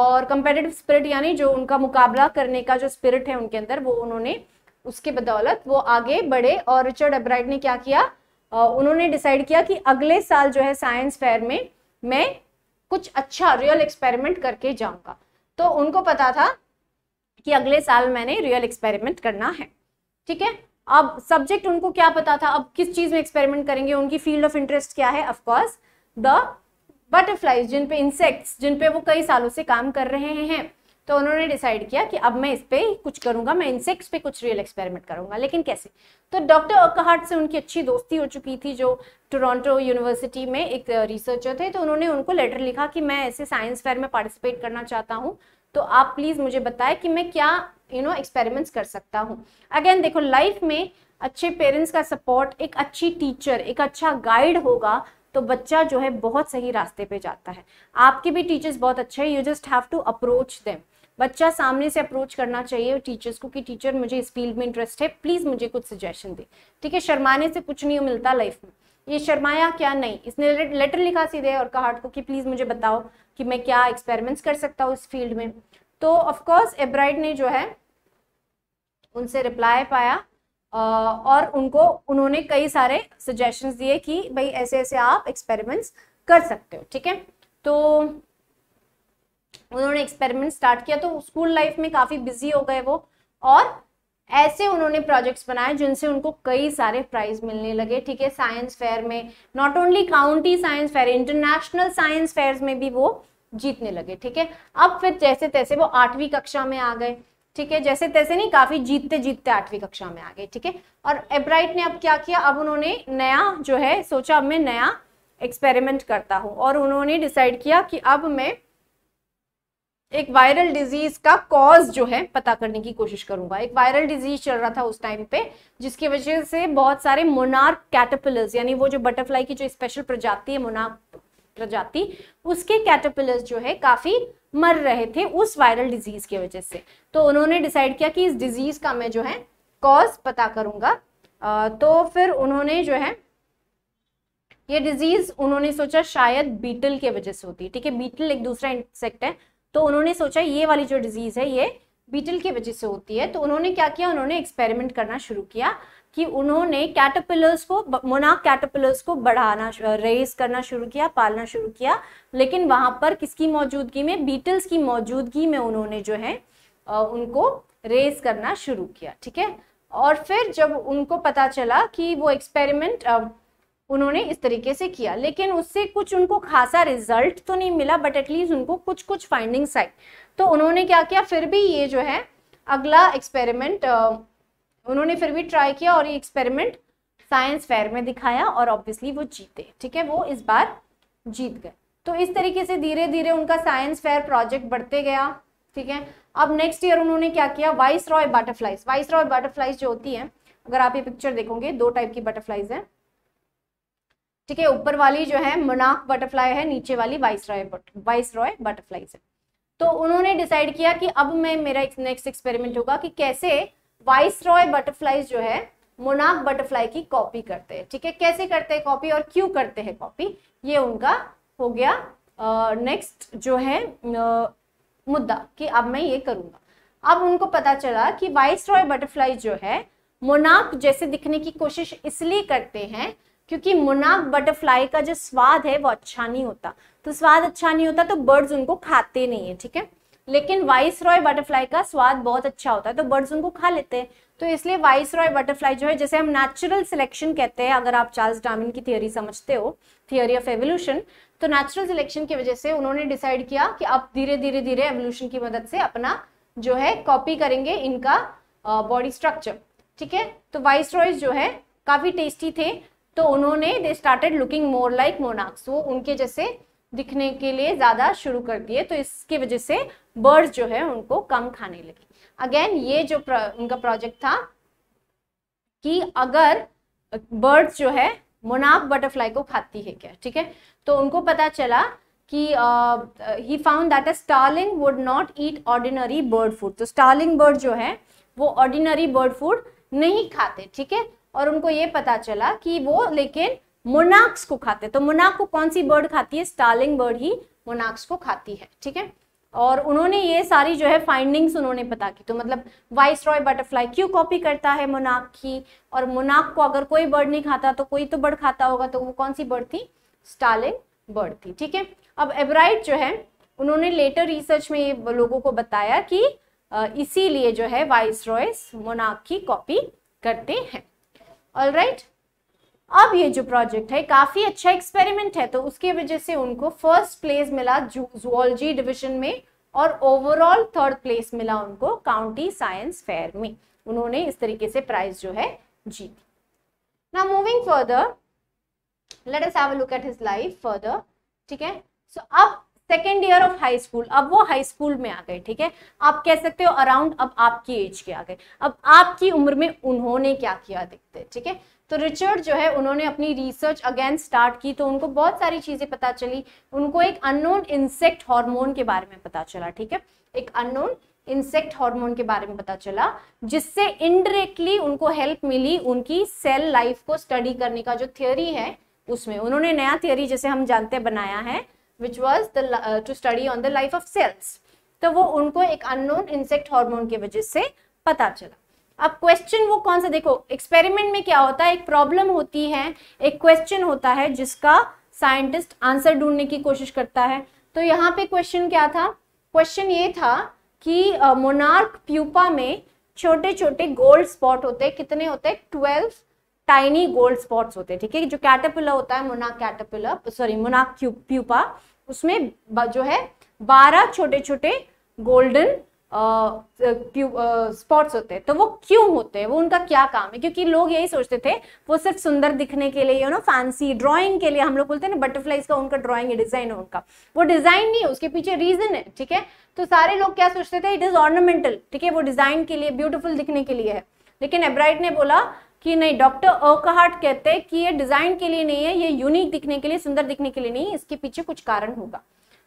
और कंपेटेटिव स्पिरिट यानी जो उनका मुकाबला करने का जो स्पिरिट है उनके अंदर वो उन्होंने उसके बदौलत वो आगे बढ़े और रिचर्ड एब्राइड ने क्या किया उन्होंने डिसाइड किया कि अगले साल जो है साइंस फेयर में मैं कुछ अच्छा रियल एक्सपेरिमेंट करके जाऊंगा तो उनको पता था कि अगले साल मैंने रियल एक्सपेरिमेंट करना है ठीक है अब सब्जेक्ट उनको क्या पता था अब किस चीज़ में एक्सपेरिमेंट करेंगे उनकी फील्ड ऑफ इंटरेस्ट क्या है ऑफकोर्स द बटरफ्लाई जिन पे इंसेक्ट्स जिन पे वो कई सालों से काम कर रहे हैं तो उन्होंने डिसाइड किया कि अब मैं इस पर कुछ करूँगा मैं इंसेक्ट्स पे कुछ रियल एक्सपेरिमेंट करूँगा लेकिन कैसे तो डॉक्टर अकहाट से उनकी अच्छी दोस्ती हो चुकी थी जो टोरंटो यूनिवर्सिटी में एक रिसर्चर थे तो उन्होंने उनको लेटर लिखा कि मैं ऐसे साइंस फेयर में पार्टिसिपेट करना चाहता हूँ तो आप प्लीज़ मुझे बताएं कि मैं क्या यू नो एक्सपेरिमेंट्स कर सकता हूँ अगेन देखो लाइफ में अच्छे पेरेंट्स का सपोर्ट एक अच्छी टीचर एक अच्छा गाइड होगा तो बच्चा जो है बहुत सही रास्ते पे जाता है आपके भी टीचर्स बहुत अच्छे हैं you just have to approach them बच्चा सामने से अप्रोच करना चाहिए टीचर्स को कि टीचर मुझे इस फील्ड में इंटरेस्ट है प्लीज़ मुझे कुछ सजेशन दे ठीक है शर्माने से कुछ नहीं मिलता लाइफ में ये शर्माया क्या नहीं इसने लेटर लिखा सीधे और कहा हार्ट को कि प्लीज़ मुझे बताओ कि मैं क्या एक्सपेरिमेंट्स कर सकता हूँ इस फील्ड में तो ऑफकोर्स एब्राइड ने जो है उनसे रिप्लाई पाया और उनको उन्होंने कई सारे सजेशन दिए कि भाई ऐसे ऐसे आप एक्सपेरिमेंट्स कर सकते हो ठीक है तो उन्होंने एक्सपेरिमेंट स्टार्ट किया तो स्कूल लाइफ में काफ़ी बिजी हो गए वो और ऐसे उन्होंने प्रोजेक्ट्स बनाए जिनसे उनको कई सारे प्राइज मिलने लगे ठीक है साइंस फेयर में not only county science fair international science fair में भी वो जीतने लगे ठीक है अब फिर जैसे तैसे वो आठवीं कक्षा में आ गए ठीक है जैसे तैसे नहीं काफी जीतते जीतते आठवीं कक्षा में आ गए ठीक है और एब्राइट ने अब क्या किया अब उन्होंने नया जो है सोचा अब मैं नया एक्सपेरिमेंट करता हूँ और उन्होंने डिसाइड किया कि अब मैं एक वायरल डिजीज का कॉज जो है पता करने की कोशिश करूंगा एक वायरल डिजीज चल रहा था उस टाइम पे जिसकी वजह से बहुत सारे मोनार्क कैटरपिलर्स यानी वो जो बटरफ्लाई की जो स्पेशल प्रजाति है मोनार्क प्रजाति उसके कैटरपिलर्स जो है काफी मर रहे थे उस वायरल डिजीज की वजह से तो उन्होंने डिसाइड किया कि इस डिजीज का मैं जो है कॉज पता करूंगा आ, तो फिर उन्होंने जो है ये डिजीज उन्होंने सोचा शायद बीटल की वजह से होती है ठीक है बीटल एक दूसरा इंसेक्ट है तो उन्होंने सोचा ये वाली जो डिजीज़ है ये बीटल की वजह से होती है तो उन्होंने क्या किया उन्होंने एक्सपेरिमेंट करना शुरू किया कि उन्होंने कैटरपिलर्स को मोना कैटरपिलर्स को बढ़ाना रेस करना शुरू किया पालना शुरू किया लेकिन वहाँ पर किसकी मौजूदगी में बीटल्स की मौजूदगी में उन्होंने जो है उनको रेस करना शुरू किया ठीक है और फिर जब उनको पता चला कि वो एक्सपेरिमेंट उन्होंने इस तरीके से किया लेकिन उससे कुछ उनको खासा रिजल्ट तो नहीं मिला बट एटलीस्ट उनको कुछ कुछ फाइंडिंग्स आई तो उन्होंने क्या किया फिर भी ये जो है अगला एक्सपेरिमेंट उन्होंने फिर भी ट्राई किया और ये एक्सपेरिमेंट साइंस फेयर में दिखाया और ऑब्वियसली वो जीते ठीक है वो इस बार जीत गए तो इस तरीके से धीरे धीरे उनका साइंस फेयर प्रोजेक्ट बढ़ते गया ठीक है अब नेक्स्ट ईयर उन्होंने क्या किया viceroy butterflies viceroy butterflies जो होती है अगर आप ये पिक्चर देखोगे दो टाइप की बटरफ्लाइज हैं ठीक है ऊपर वाली जो है मनाक बटरफ्लाई है नीचे वाली viceroy viceroy butterfly है तो उन्होंने डिसाइड किया कि अब मैं मेरा नेक्स्ट एक्सपेरिमेंट होगा कि कैसे वाइस रॉय बटरफ्लाई जो है मोनाक बटरफ्लाई की कॉपी करते हैं ठीक है कैसे करते हैं कॉपी और क्यों करते हैं कॉपी ये उनका हो गया नेक्स्ट जो है आ, मुद्दा कि अब मैं ये करूंगा अब उनको पता चला कि वाइस रॉय बटरफ्लाई जो है मोनाक जैसे दिखने की कोशिश इसलिए करते हैं क्योंकि मुनाक बटरफ्लाई का जो स्वाद है वो अच्छा नहीं होता तो स्वाद अच्छा नहीं होता तो बर्ड्स उनको खाते नहीं है ठीक है लेकिन वाइस रॉय बटरफ्लाई का स्वाद बहुत अच्छा होता है तो बर्ड्स उनको खा लेते हैं तो इसलिए वाइस रॉय बटरफ्लाई जो है जैसे हम नेचुरल सिलेक्शन कहते हैं अगर आप चार्ल्स डामिन की थियोरी समझते हो थियोरी ऑफ एवोल्यूशन तो नेचुरल सिलेक्शन की वजह से उन्होंने डिसाइड किया कि आप धीरे धीरे धीरे एवोल्यूशन की मदद से अपना जो है कॉपी करेंगे इनका बॉडी स्ट्रक्चर ठीक है तो वाइस रॉयज जो है काफी टेस्टी थे तो उन्होंने they started looking more like monarchs वो उनके जैसे दिखने के लिए ज़्यादा शुरू कर दिए तो इसकी वजह से बर्ड्स जो है उनको कम खाने लगे अगेन ये जो प्र, उनका प्रोजेक्ट था कि अगर बर्ड्स जो है मोनाक बटरफ्लाई को खाती है क्या ठीक है तो उनको पता चला कि he found that a starling would not eat ordinary bird food तो स्टार्लिंग बर्ड जो है वो ऑर्डिनरी बर्ड फूड नहीं खाते ठीक है और उनको ये पता चला कि वो लेकिन मोनाक्स को खाते तो मोनाक को कौन सी बर्ड खाती है स्टार्लिंग बर्ड ही मोनाक्स को खाती है ठीक है और उन्होंने ये सारी जो है फाइंडिंग्स उन्होंने पता की तो मतलब वाइस रॉय बटरफ्लाई क्यों कॉपी करता है मोनाक की और मोनाक को अगर कोई बर्ड नहीं खाता तो कोई तो बर्ड खाता होगा तो वो कौन सी बर्ड थी स्टार्लिंग बर्ड थी ठीक है अब एब्राइट जो है उन्होंने लेटर रिसर्च में ये लोगों को बताया कि इसीलिए जो है वाइस रॉयस मोनाक की कॉपी करते हैं ऑल राइट अब ये जो प्रोजेक्ट है काफी अच्छा एक्सपेरिमेंट है तो उसकी वजह से उनको फर्स्ट प्लेस मिला जूजोलॉजी डिविजन में और ओवरऑल थर्ड प्लेस मिला उनको काउंटी साइंस फेयर में उन्होंने इस तरीके से प्राइज जो है जीती ना moving further let us have a look at his life further ठीक है सो so, अब second year of high school अब वो हाई स्कूल में आ गए ठीक है आप कह सकते हो अराउंड अब आपकी एज के आ गए अब आपकी उम्र में उन्होंने क्या किया देखते ठीक है तो रिचर्ड जो है उन्होंने अपनी रिसर्च अगेन स्टार्ट की तो उनको बहुत सारी चीज़ें पता चली उनको एक अननोन इंसेक्ट हार्मोन के बारे में पता चला ठीक है एक अननोन इंसेक्ट हार्मोन के बारे में पता चला जिससे इनडायरेक्टली उनको हेल्प मिली उनकी सेल लाइफ को स्टडी करने का जो थियोरी है उसमें उन्होंने नया थियोरी जैसे हम जानते बनाया है which was the two study on the life of cells तो वो उनको एक अननोन इंसेक्ट हार्मोन की वजह से पता चला अब क्वेश्चन वो कौन सा देखो एक्सपेरिमेंट में क्या होता है एक प्रॉब्लम होती है एक क्वेश्चन होता है जिसका साइंटिस्ट आंसर ढूंढने की कोशिश करता है तो यहाँ पे क्वेश्चन क्या था क्वेश्चन ये था कि मोनार्क uh, प्यूपा में छोटे छोटे गोल्ड स्पॉट होते हैं कितने होते हैं ट्वेल्व टाइनी गोल्ड स्पॉट्स होते हैं ठीक है जो कैटापिलर होता है मोनाक कैटापिलर सॉरी मोनाक प्यूपा उसमें जो है बारह छोटे छोटे गोल्डन स्पॉट्स होते हैं तो वो क्यों होते हैं वो उनका क्या काम है क्योंकि लोग यही सोचते थे वो सिर्फ सुंदर दिखने के लिए यू नो फैंसी ड्राइंग के लिए हम लोग बोलते हैं ना बटरफ्लाईज का उनका ड्राइंग डिजाइन है उनका वो डिजाइन नहीं है उसके पीछे रीजन है ठीक है तो सारे लोग क्या सोचते थे इट इज ऑर्नामेंटल ठीक है वो डिजाइन के लिए ब्यूटिफुल दिखने के लिए है लेकिन एब्राइट ने बोला कि नहीं डॉक्टर ओकहाट कहते हैं कि ये डिजाइन के लिए नहीं है ये यूनिक दिखने के लिए सुंदर दिखने के लिए नहीं इसके पीछे कुछ कारण होगा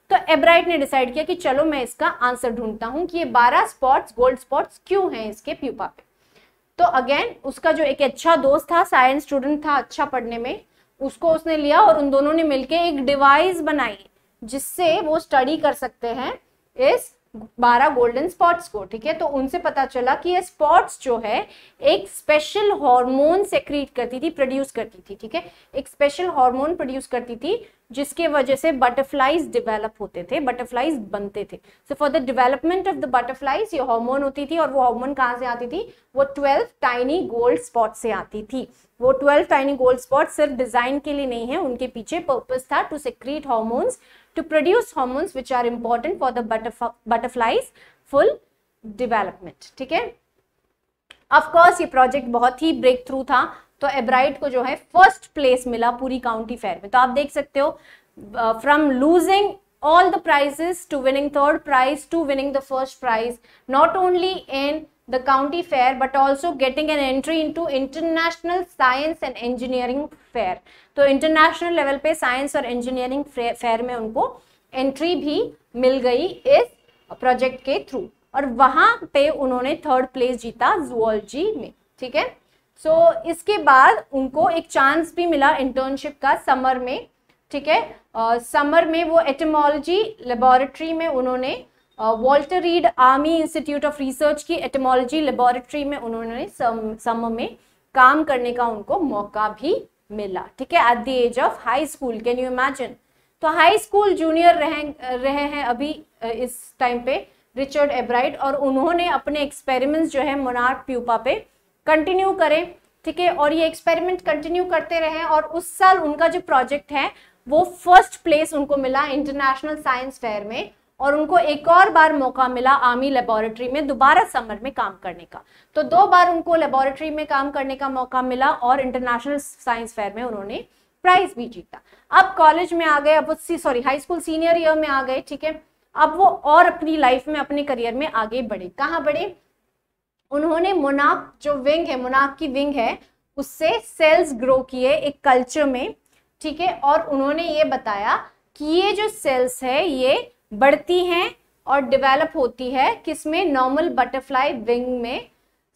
तो एब्राइट ने डिसाइड किया कि चलो मैं इसका आंसर ढूंढता हूँ कि ये बारह स्पॉट्स गोल्ड स्पॉट्स क्यों हैं इसके प्यूपा पे तो अगेन उसका जो एक अच्छा दोस्त था साइंस स्टूडेंट था अच्छा पढ़ने में उसको उसने लिया और उन दोनों ने मिलकर एक डिवाइस बनाई जिससे वो स्टडी कर सकते हैं इस बारह गोल्डन स्पॉट्स को ठीक है तो उनसे पता चला कि ये स्पॉट्स जो है एक स्पेशल हार्मोन सेक्रीट करती थी प्रोड्यूस करती थी ठीक है एक स्पेशल हार्मोन प्रोड्यूस करती थी जिसके वजह से बटरफ्लाइज डेवलप होते थे बटरफ्लाइज बनते थे so for the development of the butterflies ये हार्मोन होती थी और वो हार्मोन कहाँ से आती थी वो ट्वेल्व टाइनी गोल्ड स्पॉट से आती थी वो ट्वेल्व टाइनी गोल्ड स्पॉट सिर्फ डिजाइन के लिए नहीं है उनके पीछे पर्पज था to secrete hormones to produce hormones which are important for the butterf butterflies full development ठीक है ऑफ कोर्स ये प्रोजेक्ट बहुत ही ब्रेक थ्रू था तो एब्राइट को जो है फर्स्ट प्लेस मिला पूरी काउंटी फेयर में तो आप देख सकते हो from losing all the prizes to winning third prize to winning the first prize not only in the county fair but also getting an entry into international science and engineering fair तो international level pe science और engineering fair mein unko entry bhi mil gayi is project ke through aur wahan pe unhone third place jeeta zoology mein theek hai so, iske baad unko ek chance bhi mila internship ka summer mein ठीक है summer में वो etymology laboratory में उन्होंने Walter Reed Army Institute of Research की entomology laboratory में उन्होंने सम, सम में काम करने का उनको मौका भी मिला ठीक है at the age of high school can you imagine तो हाई स्कूल जूनियर रहे रहे हैं अभी इस टाइम पे रिचर्ड एब्राइट और उन्होंने अपने एक्सपेरिमेंट्स जो है मोनार्क प्यूपा पे कंटिन्यू करें ठीक है और ये एक्सपेरिमेंट कंटिन्यू करते रहे और उस साल उनका जो प्रोजेक्ट है वो फर्स्ट प्लेस उनको मिला इंटरनेशनल साइंस फेयर में और उनको एक और बार मौका मिला आर्मी लेबॉरेटरी में दोबारा समर में काम करने का तो दो बार उनको लेबॉरेटरी में काम करने का मौका मिला और इंटरनेशनल साइंस फेयर में उन्होंने प्राइज भी जीता अब कॉलेज में आ गए अब sorry high school senior year में आ गए ठीक है अब वो और अपनी लाइफ में अपने करियर में आगे बढ़े कहाँ बढ़े उन्होंने मुनाक जो विंग है मुनाक की विंग है उससे सेल्स ग्रो किए एक कल्चर में ठीक है और उन्होंने ये बताया कि ये जो सेल्स है ये बढ़ती हैं और डिवेलप होती है किसमें नॉर्मल बटरफ्लाई विंग में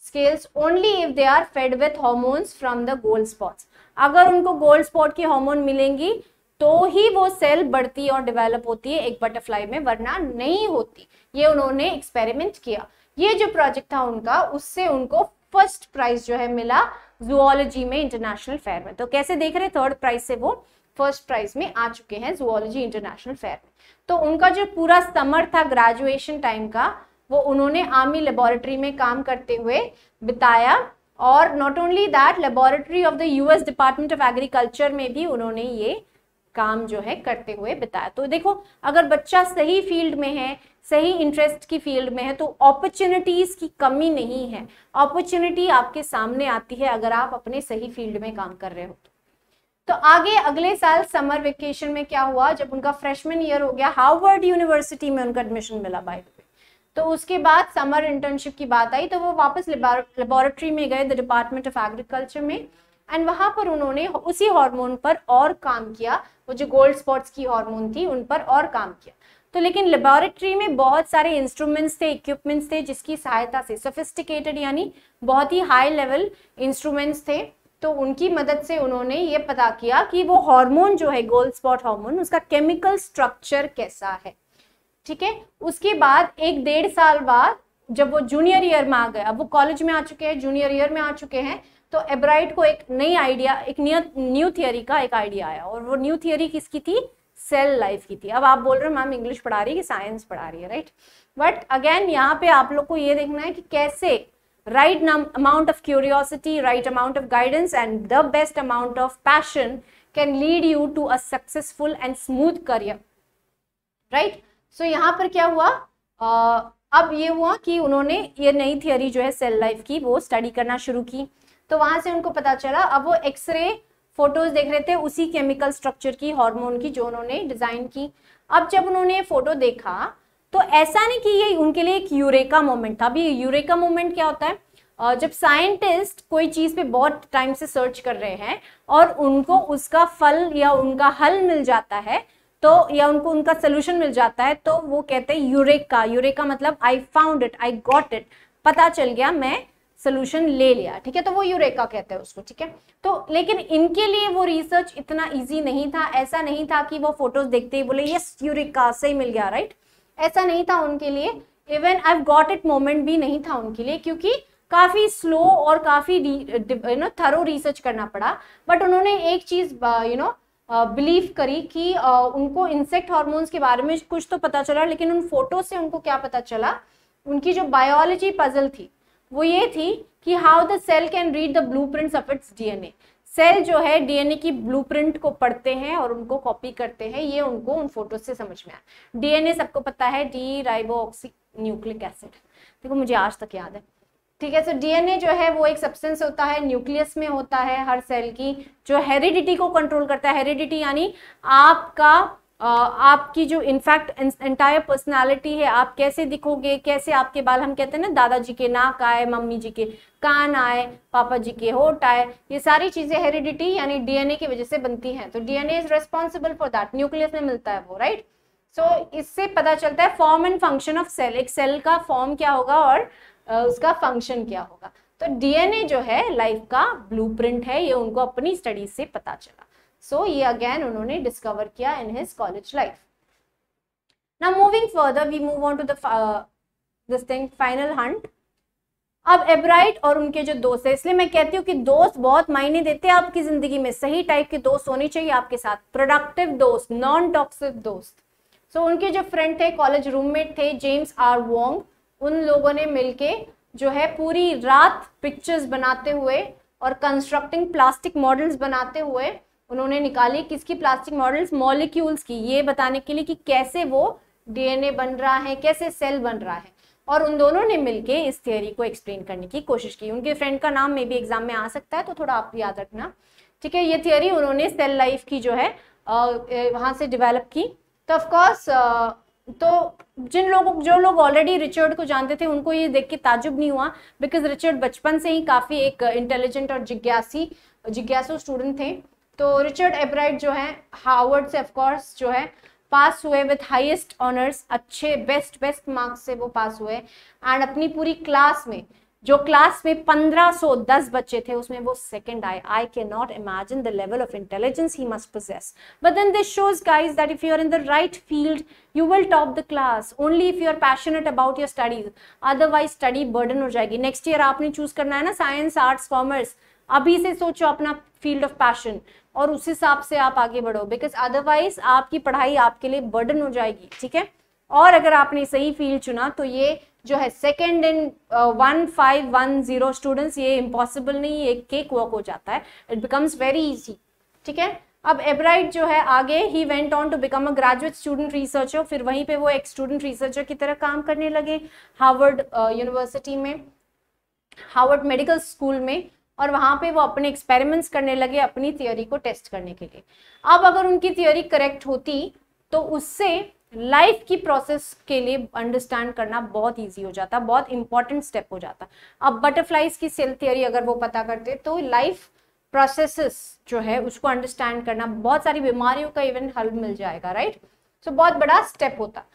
scales only if they are fed with hormones from the gold spots अगर उनको गोल्ड स्पॉट की हॉर्मोन मिलेंगी तो ही वो सेल बढ़ती और डिवेलप होती है एक बटरफ्लाई में वरना नहीं होती ये उन्होंने एक्सपेरिमेंट किया ये जो प्रोजेक्ट था उनका उससे उनको फर्स्ट प्राइज जो है मिला जुआलॉजी में इंटरनेशनल फेयर में तो कैसे देख रहे थर्ड प्राइज से वो फर्स्ट प्राइज में आ चुके हैं जुआलॉजी इंटरनेशनल फेयर में तो उनका जो पूरा समर था ग्रेजुएशन टाइम का वो उन्होंने आर्मी लेबोरेटरी में काम करते हुए बिताया और not only that laboratory of the US Department of Agriculture में भी उन्होंने ये काम जो है करते हुए बिताया तो देखो अगर बच्चा सही फील्ड में है सही इंटरेस्ट की फील्ड में है तो अपॉर्चुनिटीज़ की कमी नहीं है अपॉर्चुनिटी आपके सामने आती है अगर आप अपने सही फील्ड में काम कर रहे हो तो आगे अगले साल समर वेकेशन में क्या हुआ जब उनका फ्रेशमैन ईयर हो गया हार्वर्ड यूनिवर्सिटी में उनका एडमिशन मिला बाय तो उसके बाद समर इंटर्नशिप की बात आई तो वो वापस लेबोरेटरी में गए द डिपार्टमेंट ऑफ एग्रीकल्चर में एंड वहाँ पर उन्होंने उसी हार्मोन पर और काम किया वो जो गोल्ड स्पॉट्स की हार्मोन थी उन पर और काम किया तो लेकिन लेबोरेटरी में बहुत सारे इंस्ट्रूमेंट्स थे इक्विपमेंट्स थे जिसकी सहायता से सोफिस्टिकेटेड यानी बहुत ही हाई लेवल इंस्ट्रूमेंट्स थे तो उनकी मदद से उन्होंने ये पता किया कि वो हार्मोन जो है गोल्ड स्पॉट हार्मोन उसका केमिकल स्ट्रक्चर कैसा है ठीक है उसके बाद एक डेढ़ साल बाद जब वो जूनियर ईयर में आ गए अब वो कॉलेज में आ चुके हैं जूनियर ईयर में आ चुके हैं तो एब्राइट को एक नई आइडिया एक न्यू थियरी का एक आइडिया आया और वो न्यू थियरी किसकी थी सेल लाइफ की थी अब आप बोल रहे हो मैम इंग्लिश पढ़ा रही है कि साइंस पढ़ा रही है राइट बट अगेन यहाँ पे आप लोग को ये देखना है कि कैसे right amount of curiosity, right amount of guidance and the best amount of passion can lead you to a successful and smooth career. Right? So yahan par kya hua uh, अब ये हुआ कि उन्होंने ये नई थियोरी जो है cell life की वो स्टडी करना शुरू की तो वहाँ से उनको पता चला अब वो एक्सरे फोटोज देख रहे थे उसी केमिकल स्ट्रक्चर की हार्मोन की जो उन्होंने डिज़ाइन की अब जब उन्होंने फोटो देखा तो ऐसा नहीं कि ये उनके लिए एक यूरेका मोमेंट था अभी यूरेका मोमेंट क्या होता है जब साइंटिस्ट कोई चीज़ पे बहुत टाइम से सर्च कर रहे हैं और उनको उसका फल या उनका हल मिल जाता है तो या उनको उनका सोल्यूशन मिल जाता है तो वो कहते हैं यूरेका यूरेका मतलब I found it I got it पता चल गया मैं सोल्यूशन ले लिया ठीक है तो वो यूरेका कहते हैं उसको ठीक है तो लेकिन इनके लिए वो रिसर्च इतना इजी नहीं था ऐसा नहीं था कि वो फोटोज देखते ही बोले यस यूरेका से ही मिल गया राइट right? ऐसा नहीं था उनके लिए even I got it moment भी नहीं था उनके लिए क्योंकि काफ़ी स्लो और काफ़ी यू नो थरो रिसर्च करना पड़ा बट उन्होंने एक चीज़ यू नो बिलीव करी कि uh, उनको इंसेक्ट हार्मोन्स के बारे में कुछ तो पता चला लेकिन उन फोटो से उनको क्या पता चला उनकी जो बायोलॉजी पजल थी वो ये थी कि how the cell can read the blueprints of its the cell जो है डीएनए की ब्लूप्रिंट को पढ़ते हैं और उनको कॉपी करते हैं ये उनको उन फोटो से समझ में आया डीएनए सबको पता है डी राइबो न्यूक्लिक एसिड देखो मुझे आज तक याद है ठीक है सो तो डीएनए जो है वो एक सब्सटेंस होता है न्यूक्लियस में होता है हर सेल की जो हेरिडिटी को कंट्रोल करता है हेरिडिटी यानी आपका आपकी जो इनफैक्ट एंटायर पर्सनालिटी है आप कैसे दिखोगे कैसे आपके बाल हम कहते हैं ना दादाजी के नाक आए मम्मी जी के कान आए पापा जी के होट आए ये सारी चीज़ें हेरिडिटी यानी डीएनए की वजह से बनती हैं तो DNA is responsible for that nucleus में मिलता है वो राइट right? सो so, इससे पता चलता है form and function of cell एक सेल का फॉर्म क्या होगा और उसका फंक्शन क्या होगा तो डीएनए जो है लाइफ का ब्लूप्रिंट है ये उनको अपनी स्टडीज से पता चला सो ये अगेन उन्होंने डिस्कवर किया इन हिज कॉलेज लाइफ ना moving further we move on to this thing final hunt अब एब्राइट और उनके जो दोस्त है इसलिए मैं कहती हूँ कि दोस्त बहुत मायने देते हैं आपकी जिंदगी में सही टाइप के दोस्त होने चाहिए आपके साथ प्रोडक्टिव दोस्त नॉन टॉक्सिक दोस्त सो so, उनके जो फ्रेंड थे कॉलेज रूममेट थे जेम्स आर वोंग उन लोगों ने मिलके जो है पूरी रात पिक्चर्स बनाते हुए और कंस्ट्रक्टिंग प्लास्टिक मॉडल्स बनाते हुए उन्होंने निकाली किसकी प्लास्टिक मॉडल्स मॉलिक्यूल्स की ये बताने के लिए कि कैसे वो डीएनए बन रहा है कैसे सेल बन रहा है और उन दोनों ने मिलके इस थियोरी को एक्सप्लेन करने की कोशिश की उनके फ्रेंड का नाम मे भी एग्जाम में आ सकता है तो थोड़ा आप याद रखना ठीक है ये थियोरी उन्होंने सेल लाइफ की जो है वहाँ से डिवेलप की तो ऑफकोर्स तो जिन लोगों जो लोग ऑलरेडी रिचर्ड को जानते थे उनको ये देख के ताजुब नहीं हुआ बिकॉज रिचर्ड बचपन से ही काफ़ी एक इंटेलिजेंट और जिज्ञासी जिज्ञासु स्टूडेंट थे तो रिचर्ड एब्राइट जो है हार्वर्ड से ऑफकोर्स जो है पास हुए विथ हाइएस्ट ऑनर्स अच्छे बेस्ट बेस्ट मार्क्स से वो पास हुए एंड अपनी पूरी क्लास में जो क्लास में 1510 बच्चे थे उसमें वो सेकंड आए I can not imagine the level of intelligence he must process but then this shows guys that if you are in the right field you will top the class only if you are passionate about your studies otherwise study burden हो जाएगी next year आपने choose करना है ना science arts commerce अभी से सोचो अपना फील्ड ऑफ पैशन और उस हिसाब से आप आगे बढ़ो बिकॉज अदरवाइज आपकी पढ़ाई आपके लिए बर्डन हो जाएगी ठीक है और अगर आपने सही फील्ड चुना तो ये जो है second in one five one zero students ये इम्पॉसिबल नहीं ये केक वॉक हो जाता है इट बिकम्स वेरी इजी ठीक है अब एब्राइट जो है आगे he went on to become a graduate student researcher फिर वहीं पे वो एक स्टूडेंट रिसर्चर की तरह काम करने लगे हार्वर्ड यूनिवर्सिटी uh, में हार्वर्ड मेडिकल स्कूल में और वहाँ पे वो अपने एक्सपेरिमेंट्स करने लगे अपनी थियोरी को टेस्ट करने के लिए अब अगर उनकी थियोरी करेक्ट होती तो उससे लाइफ की प्रोसेस के लिए अंडरस्टैंड करना बहुत इजी हो जाता बहुत इंपॉर्टेंट स्टेप हो जाता अब बटरफ्लाइज की सेल थियोरी अगर वो पता करते तो लाइफ प्रोसेसेस जो है उसको अंडरस्टैंड करना बहुत सारी बीमारियों का इवन हल मिल जाएगा राइट सो so, बहुत बड़ा स्टेप होता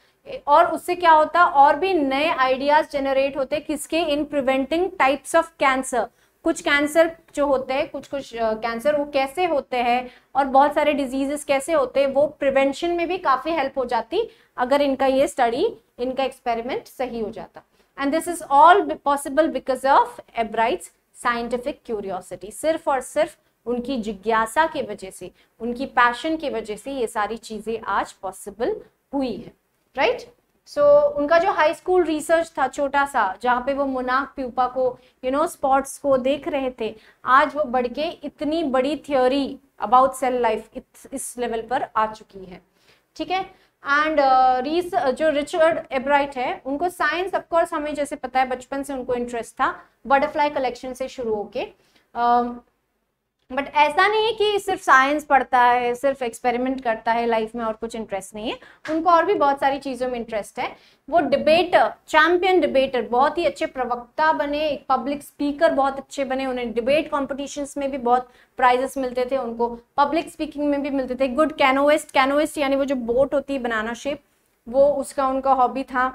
और उससे क्या होता और भी नए आइडियाज जनरेट होते किसके in preventing types of cancer कुछ कैंसर जो होते हैं कुछ कुछ कैंसर वो कैसे होते हैं और बहुत सारे डिजीजेस कैसे होते हैं वो प्रिवेंशन में भी काफ़ी हेल्प हो जाती अगर इनका ये स्टडी इनका एक्सपेरिमेंट सही हो जाता and this is all possible because of Ebright's scientific curiosity सिर्फ और सिर्फ उनकी जिज्ञासा की वजह से उनकी पैशन की वजह से ये सारी चीज़ें आज पॉसिबल हुई है राइट right? सो so, उनका जो हाई स्कूल रिसर्च था छोटा सा जहाँ पे वो मुनाक प्यूपा को यू नो स्पॉट्स को देख रहे थे आज वो बढ़ के इतनी बड़ी थियोरी अबाउट सेल लाइफ इस लेवल पर आ चुकी है ठीक है एंड रीस uh, uh, जो रिचर्ड एब्राइट है उनको साइंस ऑफकोर्स हमें जैसे पता है बचपन से उनको इंटरेस्ट था बटरफ्लाई कलेक्शन से शुरू होके uh, बट ऐसा नहीं है कि सिर्फ साइंस पढ़ता है सिर्फ एक्सपेरिमेंट करता है लाइफ में और कुछ इंटरेस्ट नहीं है उनको और भी बहुत सारी चीज़ों में इंटरेस्ट है वो डिबेटर चैम्पियन डिबेटर बहुत ही अच्छे प्रवक्ता बने एक पब्लिक स्पीकर बहुत अच्छे बने उन्हें डिबेट कॉम्पिटिशन्स में भी बहुत प्राइजेस मिलते थे उनको पब्लिक स्पीकिंग में भी मिलते थे गुड कैनोवेस्ट कैनोवेस्ट यानी वो जो बोट होती है बनाना शेप वो उसका उनका हॉबी था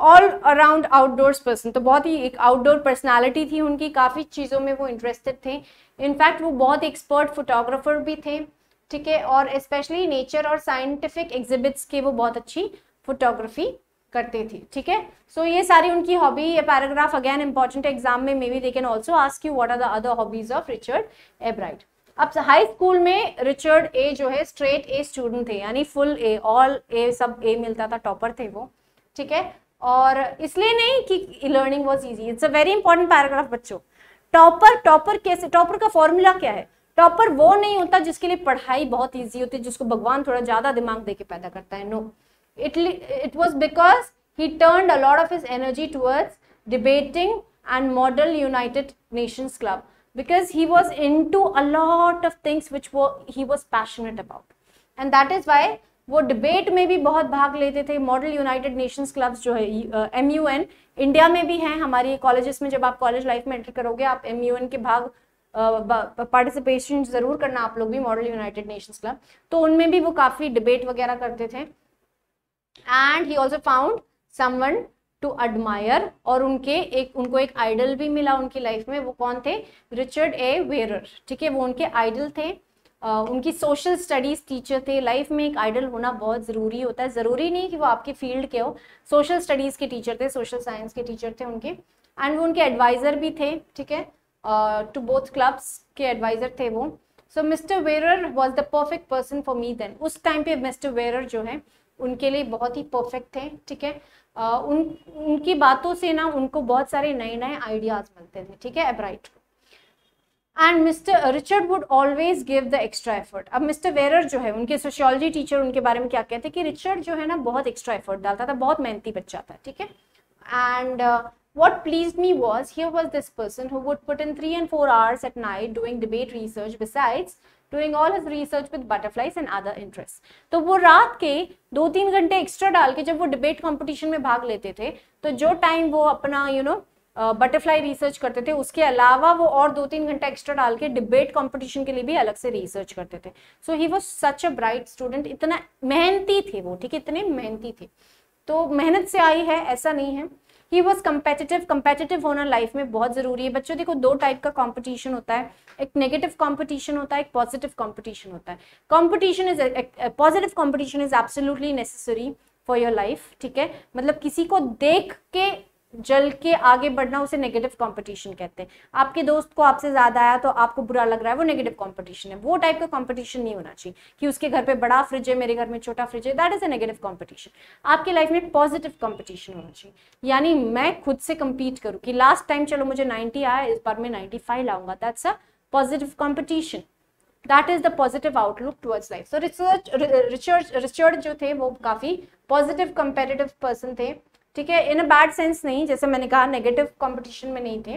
ऑल अराउंड आउटडोर्स पर्सन तो बहुत ही एक आउटडोर पर्सनालिटी थी उनकी काफ़ी चीज़ों में वो इंटरेस्टेड थे इनफैक्ट वो बहुत एक्सपर्ट फोटोग्राफर भी थे ठीक है और स्पेशली नेचर और साइंटिफिक एग्जिबिट्स के वो बहुत अच्छी फोटोग्राफी करते थे ठीक है सो ये सारी उनकी हॉबी ये पैराग्राफ अगेन इंपॉर्टेंट एग्जाम में may be they can also ask you what are the other hobbies of Richard Ebright अब हाई स्कूल में रिचर्ड ए जो है स्ट्रेट ए स्टूडेंट थे यानी फुल ए ऑल ए सब ए मिलता था टॉपर थे वो ठीक है और इसलिए नहीं कि learning was easy it's a very important paragraph बच्चों टॉपर टॉपर कैसे टॉपर का फॉर्मूला क्या है टॉपर वो नहीं होता जिसके लिए पढ़ाई बहुत ईजी होती है जिसको भगवान थोड़ा ज्यादा दिमाग दे के पैदा करता है no actually it was because he turn a lot of his energy towards debating and model United Nations club because he was into a lot of things which वो he was passionate about and that is why वो debate में भी बहुत भाग लेते थे model United Nations clubs जो है एम यू एन इंडिया में भी हैं हमारी कॉलेजेस में जब आप कॉलेज लाइफ में एंटर करोगे आप एम यू एन के भाग पार्टिसिपेशन ज़रूर करना आप लोग भी मॉडल यूनाइटेड नेशंस क्लब तो उनमें भी वो काफ़ी डिबेट वगैरह करते थे and he also found someone to admire और उनके एक उनको एक आइडल भी मिला उनकी लाइफ में वो कौन थे रिचर्ड ए वेरर ठीक है वो उनके आइडल थे उनकी सोशल स्टडीज़ टीचर थे लाइफ में एक आइडल होना बहुत ज़रूरी होता है ज़रूरी नहीं कि वो आपके फील्ड के हो सोशल स्टडीज़ के टीचर थे सोशल साइंस के टीचर थे उनके एंड वो उनके एडवाइज़र भी थे ठीक है टू बोथ क्लब्स के एडवाइज़र थे वो so mister Werer was the perfect person for me then उस टाइम पे मिस्टर वेरर जो है उनके लिए बहुत ही परफेक्ट थे ठीक है uh, उन उनकी बातों से ना उनको बहुत सारे नए नए आइडियाज़ मिलते थे ठीक है एब्राइट को and mister Richard would always give the extra effort अब मिस्टर वेरर जो है उनके सोशियोलॉजी टीचर उनके बारे में क्या कहते हैं कि रिचर्ड जो है ना बहुत एक्स्ट्रा एफर्ट डालता था बहुत मेहनती बच्चा था ठीक है and what please me was here was this person who would put in three and four hours at night doing debate research besides doing all his research with butterflies and other interest तो वो रात के दो तीन घंटे extra डाल के जब वो डिबेट कॉम्पिटिशन में भाग लेते थे तो जो टाइम वो अपना you you know know, butterfly research करते थे उसके अलावा वो और दो तीन घंटा एक्स्ट्रा डाल के डिबेट कंपटीशन के लिए भी अलग से रिसर्च करते थे सो ही वो सच अ ब्राइट स्टूडेंट इतना मेहनती थे वो ठीक है इतने मेहनती थे तो मेहनत से आई है ऐसा नहीं है ही वॉज कम्पेटिटिव कम्पेटिटिव होना लाइफ में बहुत ज़रूरी है बच्चों देखो दो टाइप का कॉम्पिटिशन होता है एक नेगेटिव कॉम्पिटिशन होता है एक पॉजिटिव कॉम्पिटिशन होता है competition is positive competition is absolutely necessary for your life ठीक है मतलब किसी को देख के जल के आगे बढ़ना उसे नेगेटिव कंपटीशन कहते हैं आपके दोस्त को आपसे ज्यादा आया तो आपको बुरा लग रहा है वो नेगेटिव कंपटीशन है वो टाइप का कंपटीशन नहीं होना चाहिए कि उसके घर पे बड़ा फ्रिज है मेरे घर में छोटा फ्रिज है that is a negative competition आपके लाइफ में पॉजिटिव कॉम्पिटिशन होना चाहिए यानी मैं खुद से कम्पीट करूँ कि लास्ट टाइम चलो मुझे नाइन्टी आया इस बार मैं नाइन्टी फाइव लाऊंगा that's a positive competition that is the positive outlook towards life so research Richard जो थे वो काफ़ी पॉजिटिव कंपेरेटिव पर्सन थे ठीक है इन अ बैड सेंस नहीं जैसे मैंने कहा नेगेटिव कंपटीशन में नहीं थे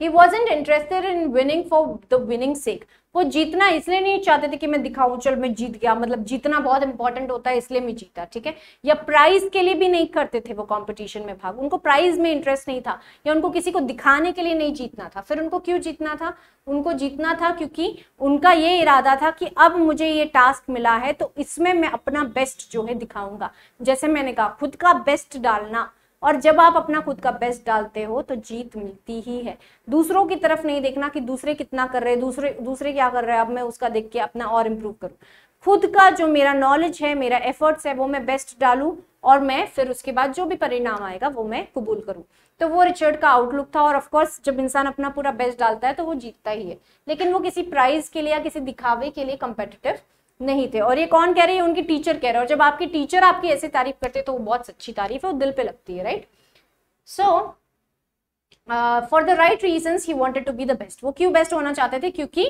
he wasn't interested in winning for the winning sake वो जीतना इसलिए नहीं चाहते थे कि मैं दिखाऊं चल मैं जीत गया मतलब जीतना बहुत इंपॉर्टेंट होता है इसलिए मैं जीता ठीक है या प्राइज के लिए भी नहीं करते थे वो कंपटीशन में भाग उनको प्राइज में इंटरेस्ट नहीं था या उनको किसी को दिखाने के लिए नहीं जीतना था फिर उनको क्यों जीतना था उनको जीतना था क्योंकि उनका ये इरादा था कि अब मुझे ये टास्क मिला है तो इसमें मैं अपना बेस्ट जो है दिखाऊंगा जैसे मैंने कहा खुद का बेस्ट डालना और जब आप अपना खुद का बेस्ट डालते हो तो जीत मिलती ही है दूसरों की तरफ नहीं देखना कि दूसरे कितना कर रहे हैं दूसरे दूसरे क्या कर रहे हैं अब मैं उसका देख के अपना और इम्प्रूव करूँ खुद का जो मेरा नॉलेज है मेरा एफर्ट्स है वो मैं बेस्ट डालूँ और मैं फिर उसके बाद जो भी परिणाम आएगा वो मैं कबूल करूँ तो वो रिचर्ड का आउटलुक था और ऑफकोर्स जब इंसान अपना पूरा बेस्ट डालता है तो वो जीतता ही है लेकिन वो किसी प्राइज के लिए या किसी दिखावे के लिए कम्पेटिटिव नहीं थे और ये कौन कह रहे हैं उनकी टीचर कह रहे हैं और जब आपकी टीचर आपकी ऐसी तारीफ करते तो वो बहुत सच्ची तारीफ है वो दिल पे लगती है right so for the right reason he wanted to be the best वो क्यों बेस्ट होना चाहते थे क्योंकि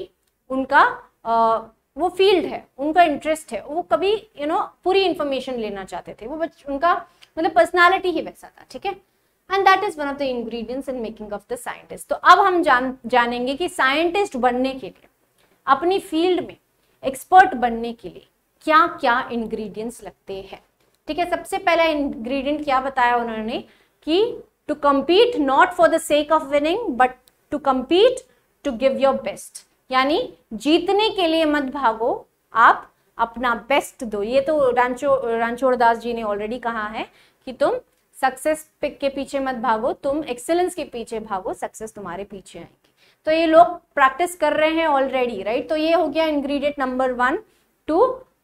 उनका uh, वो फील्ड है उनका इंटरेस्ट है वो कभी यू you नो know, पूरी इंफॉर्मेशन लेना चाहते थे वो बच उनका मतलब पर्सनैलिटी ही वैसा था ठीक है and that is one of the ingredients in making of the scientist तो अब हम जान जानेंगे कि साइंटिस्ट बनने के लिए अपनी फील्ड में एक्सपर्ट बनने के लिए क्या क्या इंग्रेडिएंट्स लगते हैं ठीक है सबसे पहला इंग्रेडिएंट क्या बताया उन्होंने कि to compete not for the sake of winning but to compete to give your best यानी जीतने के लिए मत भागो आप अपना बेस्ट दो ये तो रांचो रांचोड़ दास जी ने ऑलरेडी कहा है कि तुम सक्सेस के पीछे मत भागो तुम एक्सेलेंस के पीछे भागो सक्सेस तुम्हारे पीछे आएगी तो ये लोग प्रैक्टिस कर रहे हैं ऑलरेडी राइट तो ये हो गया ingredient number one to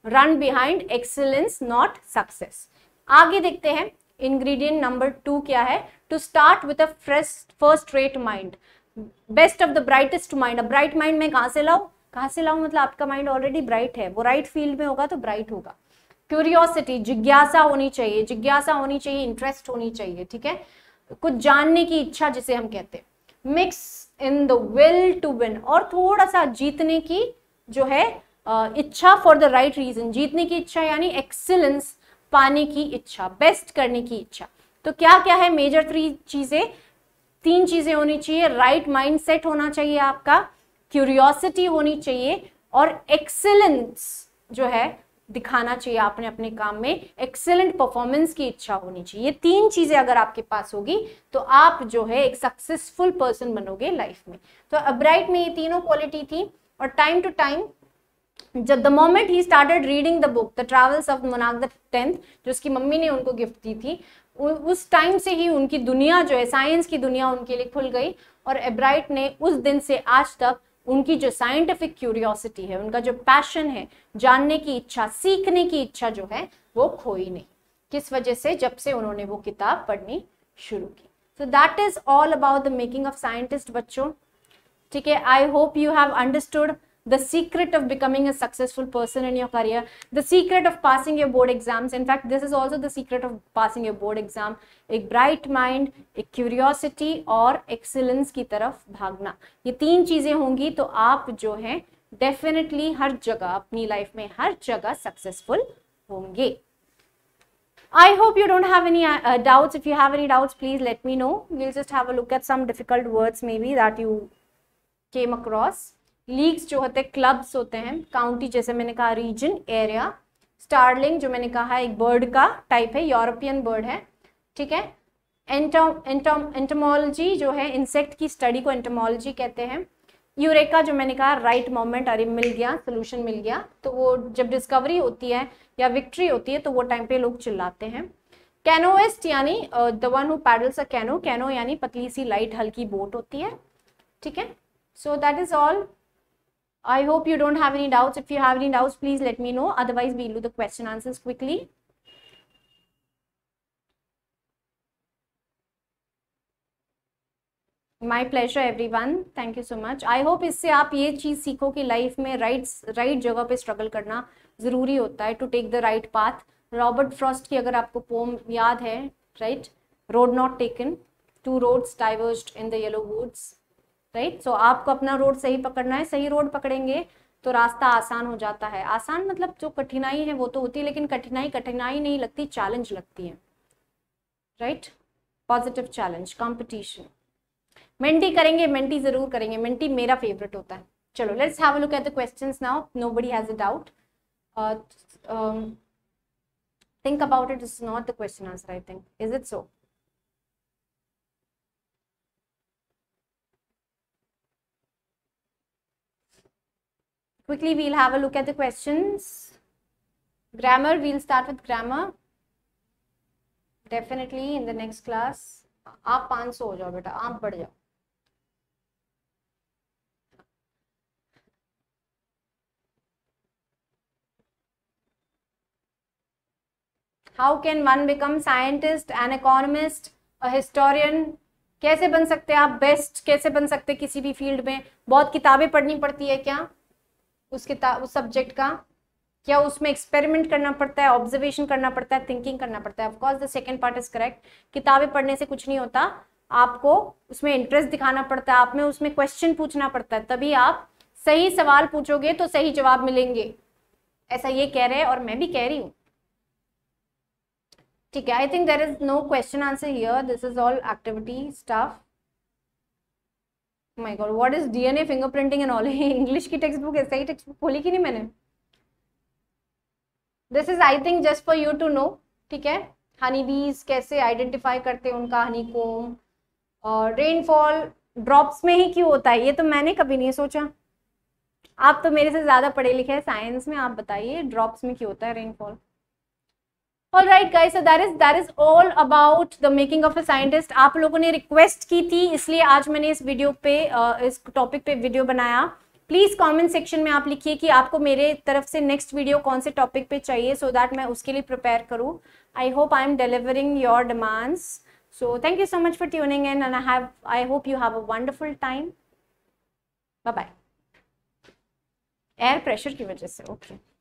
run behind excellence not success आगे देखते हैं इंग्रेडिएंट नंबर टू क्या है to start with a fresh first rate mind best of the brightest mind अब ब्राइट माइंड में कहाँ से लाओ कहाँ से लाऊं मतलब आपका माइंड ऑलरेडी ब्राइट है वो राइट फील्ड में होगा तो ब्राइट होगा क्यूरियोसिटी जिज्ञासा होनी चाहिए जिज्ञासा होनी चाहिए इंटरेस्ट होनी चाहिए ठीक है कुछ जानने की इच्छा जिसे हम कहते हैं mix in the will to win और थोड़ा सा जीतने की जो है इच्छा फॉर द राइट रीजन जीतने की इच्छा यानी एक्सीलेंस पाने की इच्छा बेस्ट करने की इच्छा तो क्या क्या है मेजर थ्री चीज़ें तीन चीज़ें होनी चाहिए राइट माइंड सेट होना चाहिए आपका क्यूरियोसिटी होनी चाहिए और एक्सीलेंस जो है दिखाना चाहिए आपने अपने काम में एक्सेलेंट परफॉर्मेंस की इच्छा होनी चाहिए ये तीन चीज़ें अगर आपके पास होगी तो आप जो है एक सक्सेसफुल पर्सन बनोगे लाइफ में तो अब्राइट में ये तीनों क्वालिटी थी और टाइम टू टाइम जब the moment he started reading the book the travels of मोनाक द टेंथ जो उसकी मम्मी ने उनको गिफ्ट दी थी उस टाइम से ही उनकी दुनिया जो है साइंस की दुनिया उनके लिए खुल गई और एब्राइट ने उस दिन से आज तक उनकी जो साइंटिफिक क्यूरियोसिटी है उनका जो पैशन है जानने की इच्छा सीखने की इच्छा जो है वो खोई नहीं किस वजह से जब से उन्होंने वो किताब पढ़नी शुरू की so that is all about the making of scientist बच्चों ठीक है I hope you have understood the secret of becoming a successful person in your career, the secret of passing your board exams. In fact, this is also the secret of passing your board exam. A bright mind, a curiosity or excellence की तरफ भागना ये तीन चीज़ें होंगी तो आप जो हैं definitely हर जगह अपनी लाइफ में हर जगह सक्सेसफुल होंगे I hope you don't have any uh, uh, doubts. If you have any doubts, please let me know. We'll just have a look at some difficult words maybe that you came across. Leagues जो होते हैं clubs होते हैं county जैसे मैंने कहा reason area starling जो मैंने कहा एक बर्ड का टाइप है यूरोपियन बर्ड है ठीक है एंटोमोलॉजी जो है इंसेक्ट की स्टडी को एंटोमोलॉजी कहते हैं यूरेका जो मैंने कहा राइट मोमेंट अरे मिल गया सोल्यूशन मिल गया तो वो जब डिस्कवरी होती है या विक्ट्री होती है तो वो टाइम पे लोग चिल्लाते हैं कैनोएस्ट यानी the one who paddles a canoe canoe यानी पतली सी लाइट हल्की बोट होती है ठीक है so that is all I hope you don't have any doubts. If you have any doubts, please let me know. Otherwise, we'll do the question answers quickly. My pleasure every one thank you so much I hope इससे आप ये चीज़ सीखो कि life में right right, right right जगह पे struggle करना ज़रूरी होता है to take the right path Robert Frost की अगर आपको पोम याद है right road not taken two roads diverged in the yellow woods right so आपको अपना रोड सही पकड़ना है सही रोड पकड़ेंगे तो रास्ता आसान हो जाता है आसान मतलब जो कठिनाई है वो तो होती है लेकिन कठिनाई कठिनाई नहीं लगती चैलेंज लगती है right positive challenge competition Menti करेंगे मेंटी जरूर करेंगे मेंटी मेरा फेवरेट होता है चलो let's have a look at the questions now nobody has a doubt think about it is not the question answer I think is it so quickly we'll have a look at the questions grammar we'll start with grammar definitely in the next class aap 500 ho jao beta aap badh jao how can one become scientist an economist a historian कैसे बन सकते हैं आप best कैसे बन सकते हैं किसी भी फील्ड में बहुत किताबें पढ़नी पड़ती है क्या उस किताब उस सब्जेक्ट का क्या उसमें एक्सपेरिमेंट करना पड़ता है ऑब्जर्वेशन करना पड़ता है थिंकिंग करना पड़ता है of course the second part is correct किताबें पढ़ने से कुछ नहीं होता आपको उसमें इंटरेस्ट दिखाना पड़ता है आप में उसमें क्वेश्चन पूछना पड़ता है तभी आप सही सवाल पूछोगे तो सही जवाब मिलेंगे ऐसा ये कह रहे हैं और मैं भी कह रही हूँ ठीक है I think there is no question answer here this is all activity stuff my god what is DNA fingerprinting and all English की टेक्स्ट बुक ऐसा ही टेक्स्ट बुक खोली कि नहीं मैंने this is I think just for you to know ठीक है हनी बीज कैसे आइडेंटिफाई करते हैं उनका हनी कोम और रेनफॉल ड्रॉप्स में ही क्यों होता है ये तो मैंने कभी नहीं सोचा आप तो मेरे से ज़्यादा पढ़े लिखे हैं साइंस में आप बताइए ड्रॉप्स में क्यों होता है rainfall all right guys so that is that is all about the making of a scientist आप लोगों ने रिक्वेस्ट की थी इसलिए आज मैंने इस वीडियो पे इस टॉपिक पे वीडियो बनाया प्लीज़ कमेंट सेक्शन में आप लिखिए कि आपको मेरे तरफ से नेक्स्ट वीडियो कौन से टॉपिक पे चाहिए सो so दैट मैं उसके लिए प्रिपेयर करूँ I hope I am delivering your demands so thank you so much for tuning in and I have I hope you have a wonderful time bye bye air pressure की वजह से okay okay.